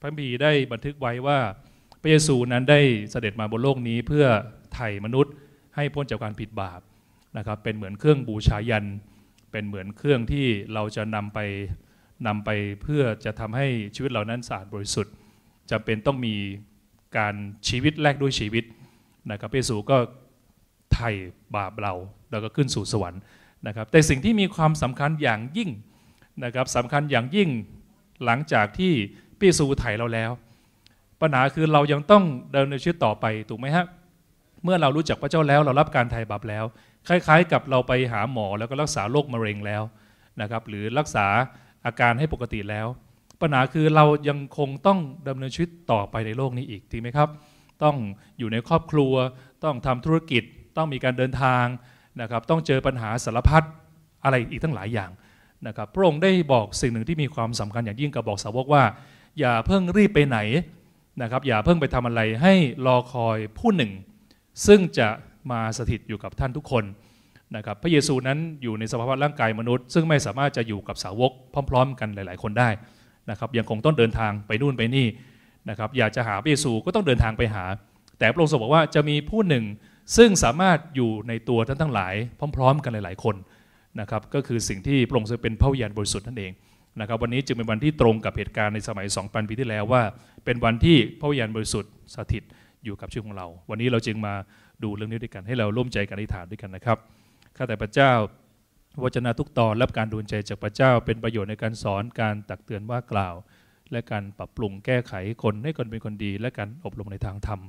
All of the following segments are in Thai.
พระบีได้บันทึกไว้ว่าพระเยซูนั้นได้เสด็จมาบนโลกนี้เพื่อไถ่มนุษย์ ให้พ้นจากการผิดบาปนะครับเป็นเหมือนเครื่องบูชายันเป็นเหมือนเครื่องที่เราจะนำไปนำไปเพื่อจะทำให้ชีวิตเรานั้นสะอาดบริสุทธิ์จะเป็นต้องมีการชีวิตแลกด้วยชีวิตนะครับพระเยซูก็ไถ่บาปเราแล้วก็ขึ้นสู่สวรรค์นะครับแต่สิ่งที่มีความสำคัญอย่างยิ่งนะครับสำคัญอย่างยิ่งหลังจากที่พี่สูไถ่เราแล้ว ปัญหาคือเรายังต้องเดินในชีวิตต่อไปถูกไหมฮะเมื่อเรารู้จักพระเจ้าแล้วเรารับการไถ่บาปแล้ว คล้าย ๆ กับเราไปหาหมอแล้วก็รักษาโรคมะเร็งแล้วนะครับหรือรักษาอาการให้ปกติแล้ว ปัญหาคือเรายังคงต้องดำเนินชีวิตต่อไปในโลกนี้อีกถูกไหมครับต้องอยู่ในครอบครัวต้องทำธุรกิจต้องมีการเดินทางนะครับต้องเจอปัญหาสารพัดอะไรอีกทั้งหลายอย่างนะครับพระองค์ได้บอกสิ่งหนึ่งที่มีความสำคัญอย่างยิ่งกับบอกสาวกว่าอย่าเพิ่งรีบไปไหนนะครับอย่าเพิ่งไปทำอะไรให้รอคอยผู้หนึ่ง ซึ่งจะมาสถิตอยู่กับท่านทุกคนนะครับพระเยซูนั้นอยู่ในสภาพร่างกายมนุษย์ ซึ่งไม่สามารถจะอยู่กับสาวกพร้อม ๆ กันหลาย ๆคนได้นะครับยังคงต้องเดินทางไปนู่นไปนี่นะครับอยากจะหาพระเยซูก็ต้องเดินทางไปหา แต่พระองค์ทรงบอกว่าจะมีผู้หนึ่งซึ่งสามารถอยู่ในตัวท่านทั้งหลาย พร้อม ๆกันหลายๆคนนะครับก็คือสิ่งที่พระองค์จะเป็นพระวิญญาณบริสุทธิ์นั่นเองนะครับวันนี้จึงเป็นวันที่ตรงกับเหตุการณ์ในสมัย2,000ปีที่แล้วว่า เป็นวันที่พระวิญญาณบริสุทธิ์สถิตอยู่กับชื่อของเรา วันนี้เราจึงมาดูเรื่องนี้ด้วยกันให้เราร่วมใจกันอธิษฐานด้วยกันนะครับข้าแต่พระเจ้าวจนะทุกตอนรับการดูนใจจากพระเจ้าเป็นประโยชน์ในการสอนการตักเตือนว่ากล่าว และการปรับปรุงแก้ไขคนให้คนเป็นคนดีและการอบรมในทางธรรม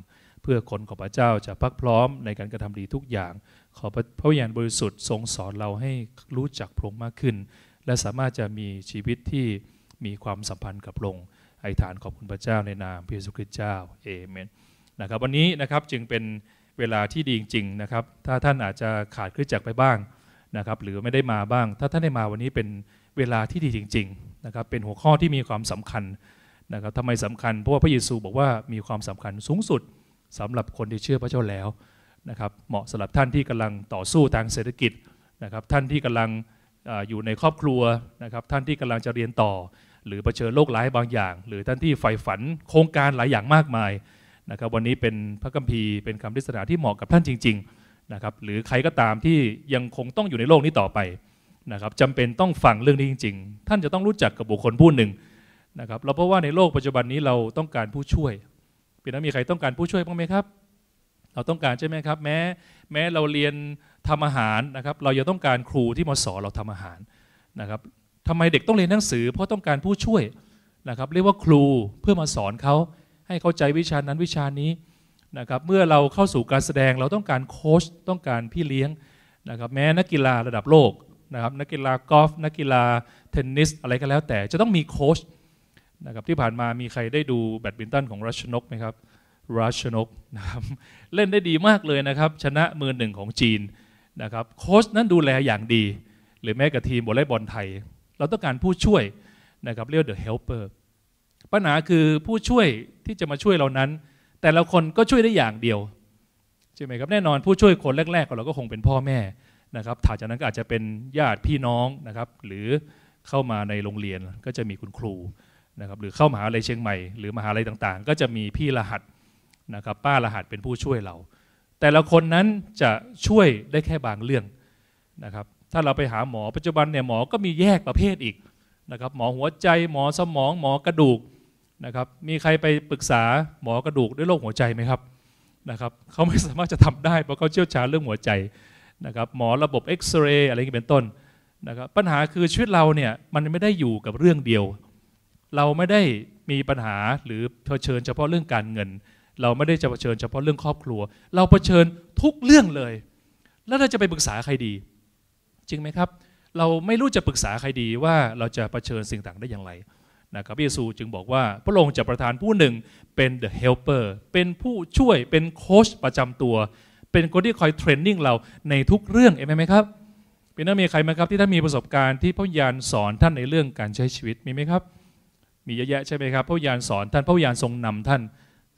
เพื่อคนของพระเจ้าจะพักพร้อมในการกระทำดีทุกอย่าง ขอพระวิญญาณบริสุทธิ์ทรงสอนเราให้รู้จักพระองค์มากขึ้นและสามารถจะมีชีวิตที่มีความสัมพันธ์กับองค์ไอฐานขอบคุณพระเจ้าในนามพระเยซูคริสต์เจ้าเอเมนนะครับวันนี้นะครับจึงเป็นเวลาที่ดีจริงๆนะครับถ้าท่านอาจจะขาดคริสจักรไปบ้างนะครับหรือไม่ได้มาบ้าง ถ้าท่านได้มาวันนี้เป็นเวลาที่ดีจริงๆนะครับเป็นหัวข้อที่มีความสำคัญนะครับทำไมสำคัญเพราะว่าพระเยซูบอกว่ามีความสำคัญสูงสุดสำหรับคนที่เชื่อพระเจ้าแล้วนะครับเหมาะสำหรับท่านที่กำลังต่อสู้ทางเศรษฐกิจนะครับท่านที่กำลังอยู่ในครอบครัวนะครับท่านที่กำลังจะเรียนต่อ หรือเผชิญโรคร้ายบางอย่าง หรือท่านที่ใฝ่ฝันโครงการหลายอย่างมากมายนะครับวันนี้เป็นพระคัมภีร์เป็นคำทศนาที่เหมาะกับท่านจริงๆนะครับหรือใครก็ตามที่ยังคงต้องอยู่ในโลกนี้ต่อไปนะครับจำเป็นต้องฟังเรื่องนี้จริง ๆ ท่านจะต้องรู้จักกับบุคคลผู้หนึ่งนะครับเราเพราะว่าในโลกปัจจุบันนี้เราต้องการผู้ช่วยเป็นนั้นมีใครต้องการผู้ช่วยบ้างไหมครับ เราต้องการใช่ไหมครับแม้แม้เราเรียนทำอาหารนะครับเรายะต้องการครูที่มาสอนเราทำอาหารนะครับทำไมเด็กต้องเรียนหนังสือเพราะต้องการผู้ช่วยนะครับเรียกว่าครูเพื่อมาสอนเขาให้เข้าใจวิชานั้นวิชานี้นะครับเมื่อเราเข้าสู่การแสดงเราต้องการโค้ชต้องการพี่เลี้ยงนะครับแม้นักกีฬาระดับโลกนะครับนักกีฬากอล์ฟนักกีฬาเทนนิส อะไรก็แล้วแต่จะต้องมีโค้ชนะครับที่ผ่านมามีใครได้ดูแบดมินตันของรัชนกไหมครับรัชนกนะครับเล่นได้ดีมากเลยนะครับชนะมือหนึ่งของจีนนะครับโค้ชนั้นดูแลอย่างดี หรือแม้กระทีมบอลเล่บอลไทย เราต้องการผู้ช่วยนะครับเรียกเดอะเฮลเปอร์ปัญหาคือผู้ช่วยที่จะมาช่วยเรานั้น แต่ละคนก็ช่วยได้อย่างเดียวใช่ไหมครับแน่นอนผู้ช่วยคนแรกๆของเราก็คงเป็นพ่อแม่นะครับถัดจากนั้นก็อาจจะเป็นญาติพี่น้องนะครับหรือเข้ามาในโรงเรียน ก็จะมีคุณครูนะครับหรือเข้ามหาลัยเชียงใหม่หรือมหาลัยต่างๆ ก็จะมีพี่รหัสนะครับป้ารหัสเป็นผู้ช่วยเราแต่ละคนนั้นจะช่วยได้แค่บางเรื่องนะครับถ้าเราไปหาหมอปัจจุบันเนี่ยหมอก็มีแยกประเภทอีกนะครับหมอหัวใจ หมอสมองหมอกระดูกนะครับมีใครไปปรึกษาหมอกระดูกด้วยโรคหัวใจไหมครับนะครับ เขาไม่สามารถจะทำได้เพราะเขาเชี่ยวชาญเรื่องหัวใจนะครับหมอระบบเอ็กซเรย์อะไรเงนี้เป็นต้นนะครับปัญหาคือชีวิตเราเนี่ยมันไม่ได้อยู่กับเรื่องเดียว เราไม่ได้มีปัญหาหรือเผชิญเฉพาะเรื่องการเงินเราไม่ได้จะเผชิญเฉพาะเรื่องครอบครัว เราเผชิญทุกเรื่องเลย แล้วเราจะไปปรึกษาใครดี จริงไหมครับ เราไม่รู้จะปรึกษาใครดีว่าเราจะเผชิญสิ่งต่างได้อย่างไร นะครับ พระเยซูจึงบอกว่าพระองค์จะประทานผู้หนึ่ง เป็น the helper เป็นผู้ช่วย เป็นโค้ชประจำตัว เป็นคนที่คอยเทรนนิ่งเราในทุกเรื่องเอเมนไหมครับเป็นนักมีใครไหมครับ ที่ท่านมีประสบการณ์ที่พระยานสอนท่านในเรื่องการใช้ชีวิต มีไหมครับ มีเยอะแยะใช่ไหมครับพระยานสอนท่านพระยานทรงนำท่าน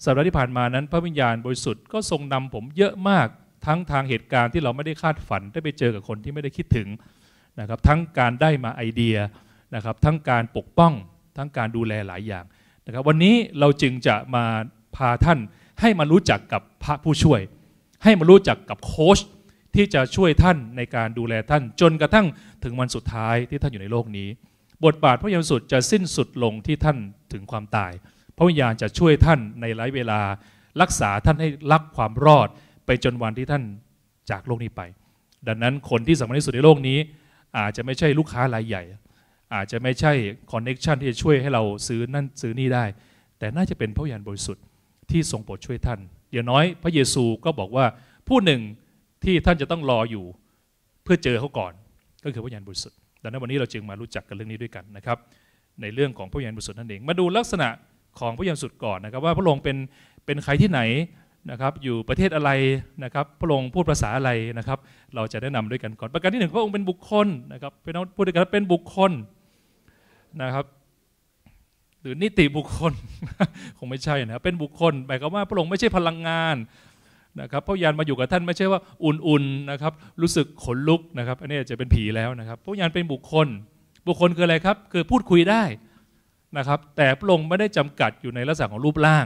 สัปดาห์ที่ผ่านมานั้น พระวิญญาณบริสุทธิ์ก็ทรงนำผมเยอะมาก ทั้งทางเหตุการณ์ที่เราไม่ได้คาดฝันได้ไปเจอกับคนที่ไม่ได้คิดถึงนะครับทั้งการได้มาไอเดียนะครับทั้งการปกป้องทั้งการดูแลหลายอย่างนะครับวันนี้เราจึงจะมาพาท่าน ให้มารู้จักกับพระผู้ช่วย ให้มารู้จักกับโค้ชที่จะช่วยท่านในการดูแลท่านจนกระทั่งถึงวันสุดท้ายที่ท่านอยู่ในโลกนี้ บทบาทพระเยซูจะสิ้นสุดลงที่ท่านถึงความตายพระวิญญาณจะช่วยท่านในหลายเวลา รักษาท่านให้รักความรอดไปจนวันที่ท่านจากโลกนี้ไป ดังนั้นคนที่สำคัญที่สุดในโลกนี้อาจจะไม่ใช่ลูกค้ารายใหญ่ อาจจะไม่ใช่คอนเน็ชันที่จะช่วยให้เราซื้อนั่นซื้อนี่ได้ แต่น่าจะเป็นพระวิญญาณบริสุทธิ์ที่ทรงโปรดช่วยท่านอย่างน้อย พระเยซูก็บอกว่าผู้หนึ่งที่ท่านจะต้องรออยู่ เพื่อเจอเขาก่อน ก็คือพระวิญญาณบริสุทธิ์ ดังนั้นวันนี้เราจึงมารู้จักกันเรื่องนี้ด้วยกันนะครับในเรื่องของพระวิญญาณบริสุทธิ์นั่นเอง มาดูลักษณะของพระยูสุดก่อนนะครับว่าพระองค์เป็นเป็นใครที่ไหนนะครับอยู่ประเทศอะไรนะครับพระองค์พูดภาษาอะไรนะครับ เราจะแนะนำด้วยกันก่อนประการที่หนึ่งพระองค์เป็นบุคคลนะครับเป็นพูดด้วยกันเป็นบุคคลนะครับหรือนิติบุคคลคงไม่ใช่นะเป็นบุคคลหมายความว่าพระองค์ไม่ใช่พลังงานนะครับพระยานมาอยู่กับท่านไม่ใช่ว่าอุ่นๆนะครับรู้สึกขนลุกนะครับอันนี้จะเป็นผีแล้วนะครับพระยานเป็นบุคคล บุคคลคืออะไรครับคือพูดคุยได้นะครับแต่พระองค์ไม่ได้จำกัดอยู่ในลักษณะของรูปร่าง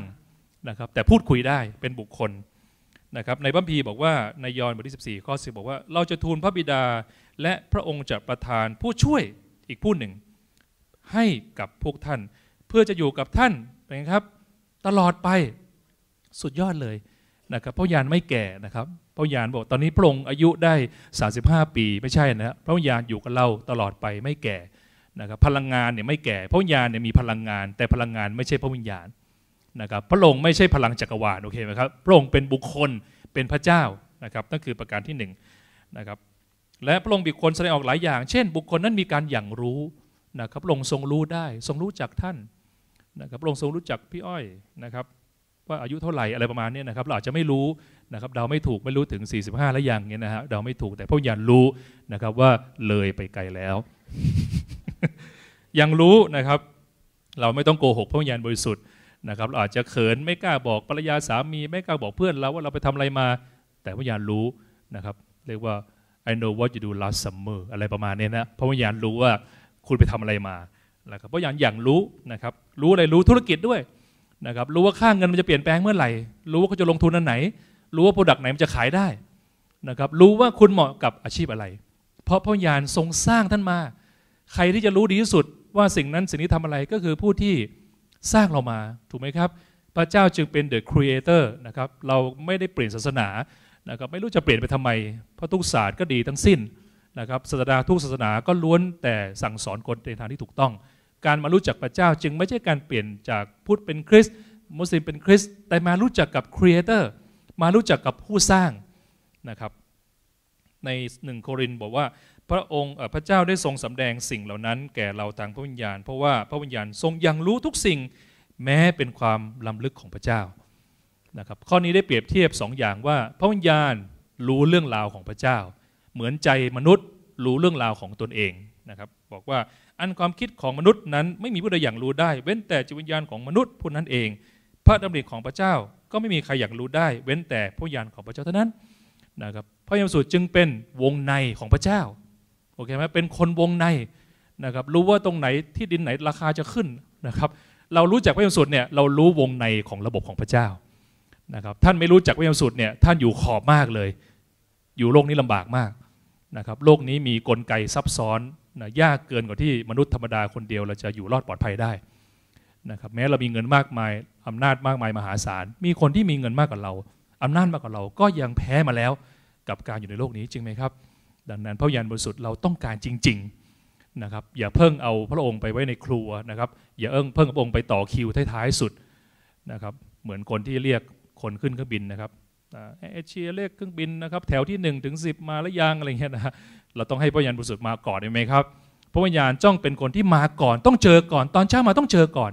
นะครับแต่พูดคุยได้เป็นบุคคลนะครับในพระพีบอกว่าในยอห์นบทที่ 14 ข้อ10บอกว่าเราจะทูลพระบิดาและพระองค์จะประทานผู้ช่วยอีกผู้หนึ่ง ให้กับพวกท่าน เพื่อจะอยู่กับท่านนะครับตลอดไปสุดยอดเลยนะครับพระยานไม่แก่นะครับพระยานบอกตอนนี้พระองค์อายุได้ 35 ปีไม่ใช่นะพระยานอยู่กับเราตลอดไปไม่แก่นะครับพลังงานเนี่ยไม่แก่พระวิญญาณเนี่ยมีพลังงาน แต่พลังงานไม่ใช่พระวิญญาณนะครับพระองค์ไม่ใช่พลังจักรวาลโอเคไหมครับพระองค์เป็นบุคคลเป็นพระเจ้านะครับนั่นคือประการที่1นนะครับและพระองค์บุคคลแสดงออกหลายอย่าง เช่น บุคคลนั้นมีการอย่างรู้นะครับพระองค์ทรงรู้ได้ ทรงรู้จักท่านนะครับพระองค์ทรงรู้จักพี่อ้อยนะครับว่าอายุเท่าไหร่อะไรประมาณนี้นะครับเราอาจจะไม่รู้นะครับเดาไม่ถูกไม่รู้ถึง45แล้วยังเนี่ยนะฮะเดาไม่ถูกแต่พระวิญญาณรู้นะครับว่าเลยไปไกลแล้วยังรู้นะครับ เราไม่ต้องโกหกพริญยานบริสุทธิ์นะครับ เราอาจจะเขินไม่กล้าบอกภรรยาสามีไม่กล้าบอกเพื่อนเราว่าเราไปทำอะไรมา แต่พยานรู้นะครับ เรียกว่า I know what you do last summer อะไรประมาณนี้นะเพราะพยานรู้ว่าคุณไปทำอะไรมานะครับพระวิยญาณอย่างรู้นะครับ รู้อะไรรู้ธุรกิจด้วยนะครับ รู้ว่าค่างเงินมันจะเปลี่ยนแปลงเมื่อไหร่ รู้ว่าเขาจะลงทุนอันไหน รู้ว่าโปรดักต์ไหนมันจะขายได้นะครับ รู้ว่าคุณเหมาะกับอาชีพอะไร เพราะพยานทรงสร้างท่านมาใครที่จะรู้ดีที่สุดว่าสิ่งนั้นสิ่งนี้ทำอะไรก็คือผู้ที่สร้างเรามาถูกไหมครับ พระเจ้าจึงเป็นเดอะครีเอเตอร์นะครับเราไม่ได้เปลี่ยนศาสนานะครับไม่รู้จะเปลี่ยนไปทำไม เพราะทุกศาสตร์ก็ดีทั้งสิ้นนะครับศาสนาทุกศาสนาก็ล้วนแต่สั่งสอนคนในทางที่ถูกต้อง การมารู้จักพระเจ้าจึงไม่ใช่การเปลี่ยนจากพุทธเป็นคริสต์มุสลิมเป็นคริสต์แต่มารู้จักกับครีเอเตอร์ มารู้จักกับผู้สร้างนะครับในหนึ่งโครินบอกว่าพระองค์พระเจ้าได้ทรงสำแดงสิ่งเหล่านั้นแก่เราทางพระวิญญาณเพราะว่าพระวิญญาณทรงยังรู้ทุกสิ่ง แม้เป็นความล้ำลึกของพระเจ้านะครับข้อนี้ได้เปรียบเทียบ2ออย่างว่าพระวิญญาณรู้เรื่องราวของพระเจ้า เหมือนใจมนุษย์รู้เรื่องราวของตนเองนะครับบอกว่าอันความคิดของมนุษย์นั้น ไม่มีผู้ใดอย่างรู้ได้เว้นแต่จิตวิญญาณของมนุษย์ผู้นั้นเอง พระดำริของพระเจ้าก็ไม่มีใครอย่างรู้ได้เว้นแต่พระญาณของพระเจ้าเท่านั้นนะครับพระเยซูจึงเป็นวงในของพระเจ้าโอเคไหมเป็นคนวงในนะครับรู้ว่าตรงไหนที่ดินไหนราคาจะขึ้นนะครับเรารู้จักพระยซสูตรเนี่ยเรารู้วงในของระบบของพระเจ้านะครับท่านไม่รู้จักพระยซสูตรเนี่ยท่านอยู่ขอบมากเลย อยู่โลกนี้ลำบากมากนะครับโลกนี้มีกลไกซับซ้อนนะยากเกินกว่าที่มนุษย์ธรรมดาคนเดียวเราจะอยู่รอดปลอดภัยได้นะครับแม้เรามีเงินมากมายอำนาจมากมายมหาศาลมีคนที่มีเงินมากกว่าเรา อำนาจมากกว่าเราก็ยังแพ้มาแล้วกับการอยู่ในโลกนี้จริงไหมครับดังนั้นพระยานบริสุทธิ์เราต้องการจริงๆนะครับอย่าเพิ่งเอาพระองค์ไปไว้ในครัวนะครับ อย่าเอิ้งเพิ่งพระองค์ไปต่อคิวท้ายๆสุดนะครับเหมือนคนที่เรียกคนขึ้นเครื่องบินนะครับเอเชีย เรียกเครื่องบินนะครับแถวที่1ถึงสิมาแล้วยังอะไรเงี้ยนะเราต้องให้พระยานบริสุทธิ์มาก่อนได้ไหมครับพระวิญญาณจ้องเป็นคนที่มาก่อน ต้องเจอก่อน ตอนเช้ามาต้องเจอก่อน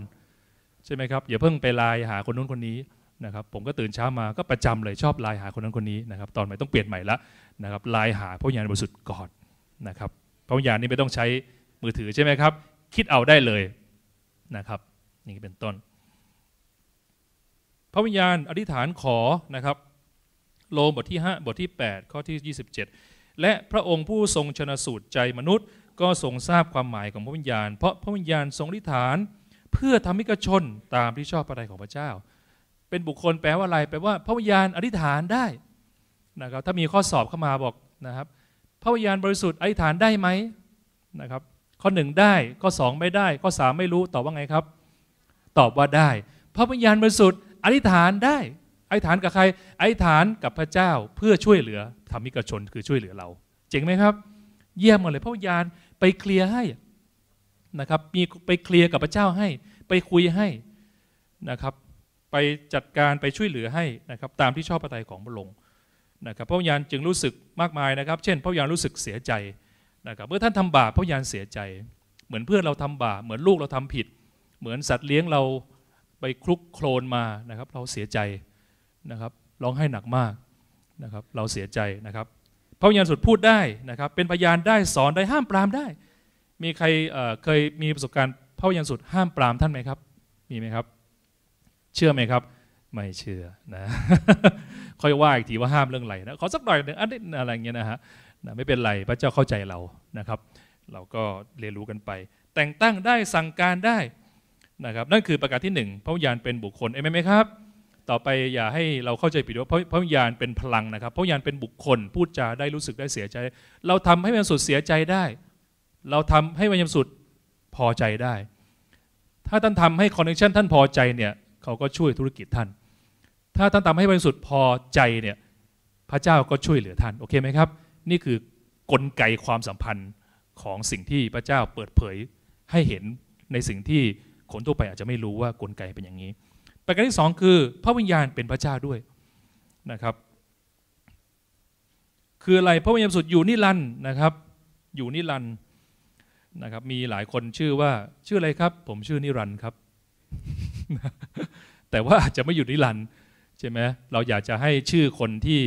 ใช่ไหมครับ อย่าเพิ่งไปไลน์หาคนนู้นคนนี้นะครับผมก็ตื่นเช้ามาก็ประจำเลยชอบไลน์หาคนนั้นคนนี้นะครับตอนใหม่ต้องเปลี่ยนใหม่ละนะครับไลน์หาพระวิญญาณบริสุทธิ์ก่อนนะครับพระวิญญาณนี่ไม่ต้องใช้มือถือใช่ไหมครับคิดเอาได้เลยนะครับนี่เป็นต้น พระวิญญาณอธิษฐานขอนะครับโลมบทที่ 5 บทที่ 8 ข้อที่ 27 และพระองค์ผู้ทรงชนะสูตรใจมนุษย์ ก็ทรงทราบความหมายของพระวิญญาณ เพราะพระวิญญาณทรงอธิษฐานเพื่อทำให้กชนตามที่ชอบประทัยของพระเจ้าเป็นบุคคลแปลว่าอะไรแปลว่าพระวิญญาณอธิษฐานได้นะครับ ถ้ามีข้อสอบเข้ามาบอกนะครับพระวิญญาณบริสุทธิ์อธิษฐานได้ไหมนะครับ ข้อหนึ่งได้ข้อสองไม่ได้ ข้อสามไม่รู้ตอบว่าไงครับ ตอบว่าได้พระวิญญาณบริสุทธิ์อธิษฐานได้อธิษฐานกับใครอธิษฐานกับพระเจ้าเพื่อช่วยเหลือธรรมิกชนคือช่วยเหลือเราเจ๋งไหมครับ เยี่ยมมาเลยพระวิญญาณไปเคลียร์ให้นะครับ มีไปเคลียร์กับพระเจ้าให้ ไปคุยให้นะครับไปจัดการไปช่วยเหลือให้นะครับตามที่ชอบประทัยของพระองค์นะครับพระวิญญาณจึงรู้สึกมากมายนะครับเช่นพระวิญญาณรู้สึกเสียใจนะครับเมื่อท่านทำบาปพระวิญญาณเสียใจ เหมือนเพื่อนเราทำบาปเหมือนลูกเราทำผิด เหมือนสัตว์เลี้ยงเราไปคลุกโคลนมานะครับ เราเสียใจนะครับร้องไห้หนักมากนะครับ เราเสียใจนะครับพระวิญญาณสุดพูดได้นะครับเป็นพยานได้สอนได้ห้ามปรามได้ มีใครเเคยมีประสบการณ์พระวิญญาณสุดห้ามปรามท่านไหมครับมีไหมครับเชื่อไหมครับไม่เชื่อนะค่อยว่าอีกทีว่าห้ามเรื่องอะไรนะขอสักหน่อยหนึ่งอันนี้อะไรเงี้ยนะฮะนะไม่เป็นไรพระเจ้าเข้าใจเรานะครับ เราก็เรียนรู้กันไป แต่งตั้งได้สั่งการได้นะครับนั่นคือประการที่งพระวิญญาณเป็นบุคคลเอเมนไหมครับต่อไปอย่าให้เราเข้าใจผิดว่าพระวิญญาณเป็นพลังนะครับพระวิญญาณเป็นบุคคลพูดจาได้รู้สึกได้เสียใจ เราทำให้มันสุดเสียใจได้ เราทำให้มันยมสุดพอใจได้ ถ้าท่านทำให้คอนเนคชั่นท่านพอใจเนี่ยเขาก็ช่วยธุรกิจท่าน ถ้าท่านทำให้บริสุทธิ์พอใจเนี่ย พระเจ้าก็ช่วยเหลือท่าน โอเคไหมครับ นี่คือกลไกความสัมพันธ์ของสิ่งที่พระเจ้าเปิดเผยให้เห็นในสิ่งที่คนทั่วไปอาจจะไม่รู้ว่ากลไกเป็นอย่างนี้ ประการที่2คือ พระวิญญาณเป็นพระเจ้าด้วยนะครับ คืออะไร พระวิญญาณสุดอยู่นิรันด์นะครับ อยู่นิรันด์นะครับ มีหลายคนชื่อว่าชื่ออะไรครับ ผมชื่อนิรันด์ครับแต่ว่าจะไม่อยู่นิรันด์ใช่ไหมเราอยากจะให้ชื่อคนที่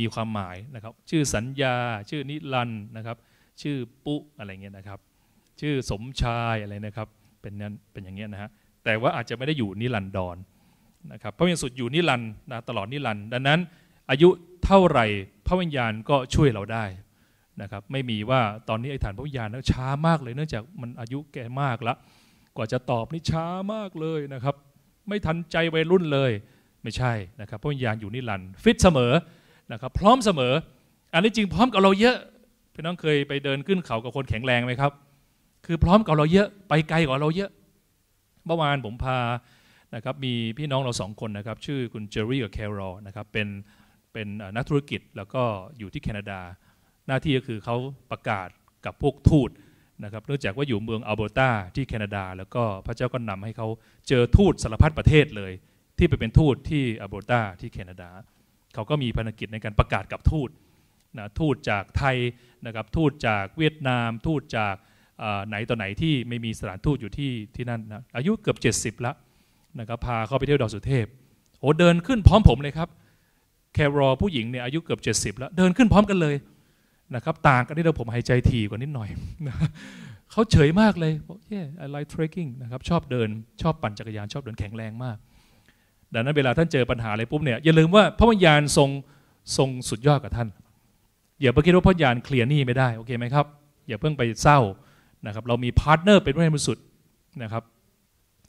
มีความหมายนะครับ ชื่อสัญญา ชื่อนิรันด์นะครับ ชื่อปุอะไรเงี้ยนะครับ ชื่อสมชายอะไรนะครับ เป็นนั้นเป็นอย่างเงี้ยนะฮะ แต่ว่าอาจจะไม่ได้อยู่นิรันดรนนะครับพระวิญญาณสุดอยู่นิรันด์นะตลอดนิรันด์ดังนั้น อายุเท่าไหร่พระวิญญาณก็ช่วยเราได้นะครับ ไม่มีว่าตอนนี้ไอ้ฐานพระวิญญาณช้ามากเลยเนื่องจากมันอายุแก่มากละ กว่าจะตอบนี่ช้ามากเลยนะครับไม่ทันใจวัยรุ่นเลยไม่ใช่นะครับพระวิญญาณอยู่นิรันดร์ฟิตเสมอนะครับพร้อมเสมอ อันนี้จริงพร้อมกับเราเยอะพี่น้องเคยไปเดินขึ้นเขากับคนแข็งแรงไหมครับคือพร้อมกับเราเยอะไปไกลกว่าเราเยอะเมื่อวานผมพานะครับมีพี่น้องเราสองคนนะครับชื่อคุณเจอรี่กับแครอลนะครับเป็นเป็นนักธุรกิจแล้วก็อยู่ที่แคนาดา หน้าที่ก็คือเขาประกาศกับพวกทูตนะครับ เนื่องจากว่าอยู่เมืองอัลเบอร์ตาที่แคนาดา แล้วก็พระเจ้าก็นำให้เขาเจอทูตสารพัดประเทศเลย ที่ไปเป็นทูตที่อัลเบอร์ตาที่แคนาดา เขาก็มีภารกิจในการประกาศกับทูตนะ ทูตจากไทยนะครับ ทูตจากเวียดนาม ทูตจากไหนต่อไหนที่ไม่มีสถานทูตอยู่ที่ที่นั่นนะ อายุเกือบ70ละนะครับ พาเข้าไปเที่ยวดอยสุเทพ โอ้เดินขึ้นพร้อมผมเลยครับแครอผู้หญิงเนี่ยอายุเกือบ 70 แล้ว เดินขึ้นพร้อมกันเลยนะครับต่างกันนี่เราผมหายใจถี่กว่านิดหน่อยนะเขาเฉยมากเลยบอกเย่ I like trekking นะครับชอบเดินชอบปั่นจักรยานชอบเดินแข็งแรงมากดังนั้นเวลาท่านเจอปัญหาอะไรปุ๊บเนี่ยอย่าลืมว่าพระวิญญาณทรงทรงสุดยอดกับท่านอย่าไปคิดว่าพระวิญญาณเคลียร์หนี้ไม่ได้โอเคไหมครับอย่าเพิ่งไปเศร้านะครับเรามีพาร์ทเนอร์เป็นพระให้สุดนะครับ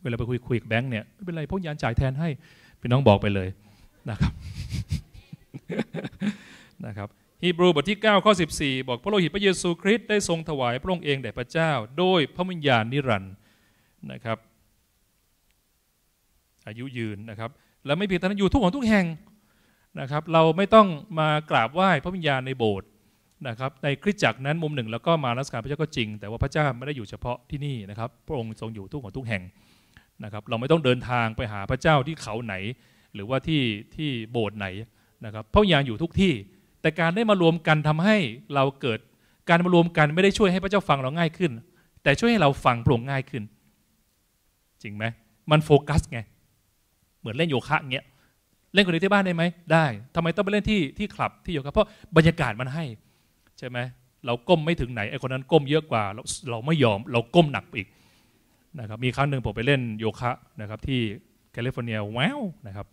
เวลาไปคุยคุยกับแบงค์เนี่ยไม่เป็นไรพวญยานจ่ายแทนให้เป็นน้องบอกไปเลยนะครับนะครับฮีบรูบทที่9ข้อ14บอก พระโลหิตพระเยซูคริสต์ได้ทรงถวาย พระองค์เองแด่พระเจ้าโดยพระวิญญาณนิรันดร์นะครับอายุยืนนะครับและไม่เพียงแต่นั้นอยู่ทุกของทุกแห่งนะครับเราไม่ต้องมากราบไหว้พระวิญญาณในโบสถ์นะครับในคริสตจักรนั้นมุมหนึ่งแล้วก็มารักการพระเจ้าก็จริง แต่ว่าพระเจ้าไม่ได้อยู่เฉพาะที่นี่นะครับพระองค์ทรงอยู่ทุกของทุกแห่งนะครับเราไม่ต้องเดินทางไปหาพระเจ้าที่เขาไหน หรือว่าที่ที่โบสถ์ไหนนะครับพระวิญญาณอยู่ทุกที่แต่การได้มารวมกันทำให้เราเกิดการมารวมกันไม่ได้ช่วยให้พระเจ้าฟังเราง่ายขึ้น แต่ช่วยให้เราฟังโปร่งง่ายขึ้น จริงไหมมันโฟกัสไงเหมือนเล่นโยคะเงี้ยเล่นคนเดียวที่บ้านได้ไหมได้ ทำไมต้องไปเล่นที่ที่คลับที่โยคะเพราะบรรยากาศมันให้ ใช่ไหมเราก้มไม่ถึงไหนไอ้คนนั้นก้มเยอะกว่าเราเราไม่ยอม เราก้มหนักอีกนะครับมีครั้งหนึ่งผมไปเล่นโยคะนะครับ ที่แคลิฟอร์เนียว้าวนะครับ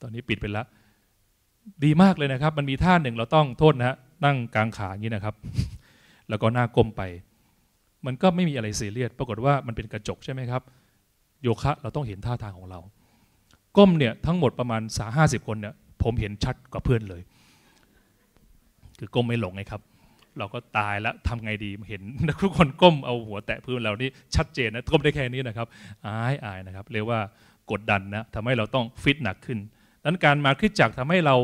ตอนนี้ปิดไปแล้วดีมากเลยนะครับ มันมีท่าหนึ่งเราต้องโทษนะฮะ นั่งกลางขาอย่างนี้นะครับ แล้วก็หน้าก้มไป มันก็ไม่มีอะไรเสียเรียด ปรากฏว่ามันเป็นกระจกใช่ไหมครับ โยคะเราต้องเห็นท่าทางของเรา ก้มเนี่ยทั้งหมดประมาณสาห้าสิบคนเนี่ย ผมเห็นชัดกว่าเพื่อนเลย คือก้มไม่หลงไงครับ เราก็ตายแล้วทำไงดี เห็นทุกคนก้มเอาหัวแตะพื้นเรานี่ชัดเจนนะก้มได้แค่นี้นะครับ อายอายนะครับ เรียกว่ากดดันนะทำให้เราต้องฟิตหนักขึ้นนั้นการมาคิดจักทำให้เรา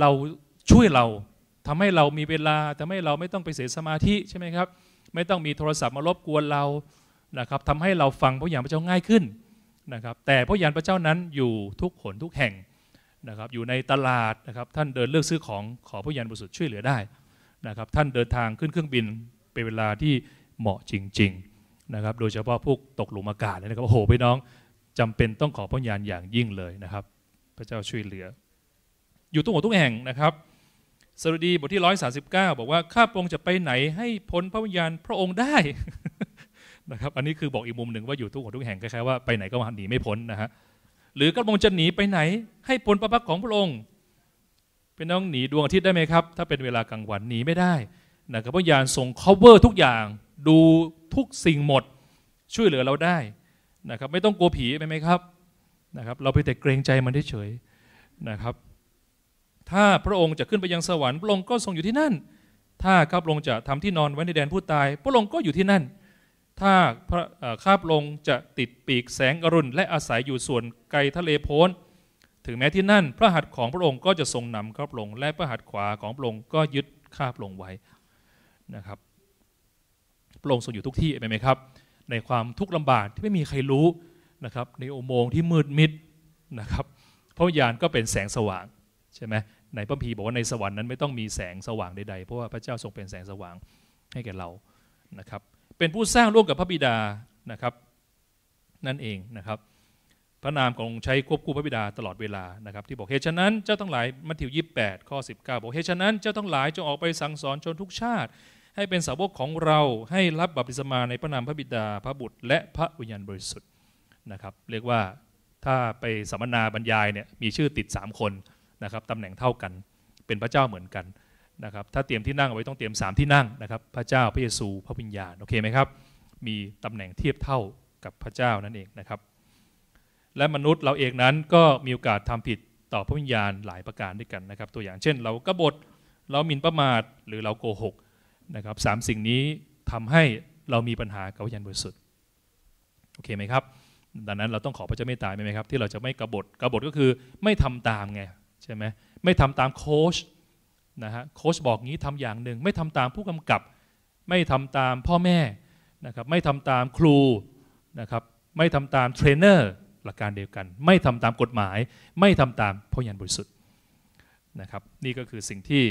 เราช่วยเรา ทำให้เรามีเวลาทำให้เราไม่ต้องไปเสียสมาธิใช่ไหมครับไม่ต้องมีโทรศัพท์มารบกวนเรานะครับทำให้เราฟังพระยานพระเจ้าง่ายขึ้นนะครับ แต่พระยานพระเจ้านั้นอยู่ทุกหนทุกแห่งนะครับอยู่ในตลาดนะครับ ท่านเดินเลือกซื้อของขอพระยานบริสุทธิ์ช่วยเหลือได้นะครับ ท่านเดินทางขึ้นเครื่องบินเป็นเวลาที่เหมาะจริงๆนะครับโดยเฉพาะพวกตกหลุมอากาศนะครับโอ้โหพี่น้องจำเป็นต้องขอพระยานอย่างยิ่งเลยนะครับพระเจ้าช่วยเหลือ อยู่ทุกหัวทุกแห่งนะครับสรุดีบทที่139บอกว่า ข้าพระองค์จะไปไหนให้พ้นพระวิญญาณพระองค์ได้ นะครับอันนี้คือบอกอีกมุมหนึ่งว่าอยู่ทุกหัวทุกแห่งคล้ายๆว่าไปไหนก็หนีไม่พ้นนะฮะหรือข้าพระองค์จะหนีไปไหน ให้พ้นพระพักของพระองค์เป็นน้องหนีดวงอาทิตย์ได้ไหมครับ ถ้าเป็นเวลากลางวันหนีไม่ได้นะครับพระญาณทรง cover ทุกอย่างดูทุกสิ่งหมดช่วยเหลือเราได้นะครับไม่ต้องกลัวผีไปไหมครับนะครับเราไปแต่เกรงใจมันเฉยนะครับ ถ้าพระองค์จะขึ้นไปยังสวรรค์พระองค์ก็ทรงอยู่ที่นั่น ถ้าข้าพระองค์จะทำที่นอนไว้ในแดนผู้ตายพระองค์ก็อยู่ที่นั่นถ้าพระข้าพระองค์จะติดปีกแสงอรุณและอาศัยอยู่ส่วนไกลทะเลโพ้นถึงแม้ที่นั่นพระหัตถ์ของพระองค์ก็จะทรงนำข้าพระองค์และพระหัตถ์ขวาของพระองค์ก็ยึดข้าพระองค์ไว้นะครับพระองค์ทรงอยู่ทุกที่เห็นไหมครับในความทุกข์ลำบากที่ไม่มีใครรู้นะครับในอุโมงค์ที่มืดมิดนะครับพระวิญญาณก็เป็นแสงสว่างใช่ไหมในพระพีบอกว่าในสวรรค์นั้นไม่ต้องมีแสงสว่างใดๆเพราะว่าพระเจ้าทรงเป็นแสงสว่างให้แก่เรานะครับเป็นผู้สร้างร่วมกับพระบิดานะครับนั่นเองนะครับพระนามของใช้ควบคู่พระบิดาตลอดเวลานะครับที่บอกเหตุฉะนั้นเจ้าทั้งหลายมัทธิวยี่สิข้อสิบเก้าบอกเหตุฉะนั้นเจ้าทั้งหลายจงออกไปสั่งสอนชนทุกชาติ ให้เป็นสาวกของเราให้รับบัพติศมาในพระนามพระบิดา พระบุตรและพระวิญญาณบริสุทธิ์นะครับเรียกว่าถ้าไปสัมมนาบรรยายเนี่ยมีชื่อติด3คนนะครับตำแหน่งเท่ากันเป็นพระเจ้าเหมือนกันนะครับ ถ้าเตรียมที่นั่งเอาไว้ต้องเตรียม3ที่นั่งนะครับพระเจ้าพระเยซูพระวิญญาณโอเคไหมครับมีตำแหน่งเทียบเท่ากับพระเจ้านั่นเองนะครับ และมนุษย์เราเองนั้นก็มีโอกาสทำผิดต่อพระวิญญาณหลายประการด้วยกันนะครับตัวอย่างเช่นเรากบฏเราหมิ่นประมาทหรือเราโกหกนะครับสามสิ่งนี้ทำให้เรามีปัญหากับวิญญาณบริสุทธิ์โอเคไหมครับดังนั้นเราต้องขอพระเจ้าเมตตาไหมครับที่เราจะไม่กบฏกบฏก็คือไม่ทำตามไงใช่ไหมไม่ทำตามโค้ชนะฮะโค้ชบอกงี้ทำอย่างหนึ่งไม่ทำตามผู้กำกับ ไม่ทำตามพ่อแม่นะครับไม่ทำตามครูนะครับไม่ทำตามเทรนเนอร์หลักการเดียวกันไม่ทำตามกฎหมาย ไม่ทำตามพยันบริสุทธิ์นะครับนี่ก็คือสิ่งที่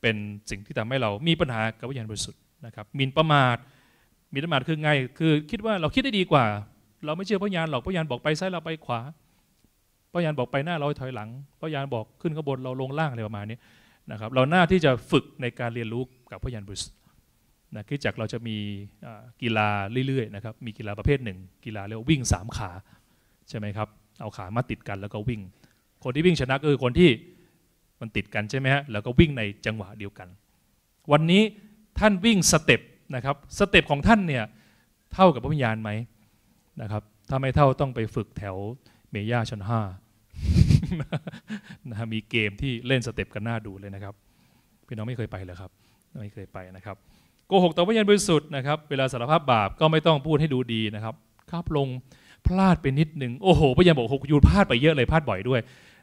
เป็นสิ่งที่ทำให้เรามีปัญหากับพยันบริสุทธิ์นะครับมินประมาทมินประมาทคือไงคือคิดว่าเราคิดได้ดีกว่าเราไม่เชื่อพระยานหรอกพระยานบอกไปซ้ายเราไปขวาพระยานบอกไปหน้าเราถอยหลังพระยานบอกขึ้นข้างบนเราลงล่างอะไรประมาณนี้นะครับเราหน้าที่จะฝึกในการเรียนรู้กับพระยานบุษนะคิดจากเราจะมีกีฬาเรื่อยๆนะครับมีกีฬาประเภทหนึ่ง กีฬาเรียกววิ่ง3ขาใช่ไหมครับเอาขามาติดกันแล้วก็วิ่ง คนที่วิ่งชนะก็คือคนที่มันติดกันใช่ไหมฮะแล้วก็วิ่งในจังหวะเดียวกัน วันนี้ท่านวิ่งสเต็ปนะครับสเต็ปของท่านเนี่ยเท่ากับพระวิญญาณไหมนะครับถ้าไม่เท่าต้องไปฝึกแถวเมย่าชั้นห้านะมีเกมที่เล่นสเต็ปกันหน้าดูเลยนะครับ พี่น้องไม่เคยไปเลยครับไม่เคยไปนะครับ โกหกต่อพยานบริสุทธิ์นะครับ เวลาสารภาพบาปก็ไม่ต้องพูดให้ดูดีนะครับครับลงพลาดไปนิดหนึ่งโอ้โหพยานบอกหกยูพลาดไปเยอะเลยพลาดบ่อยด้วย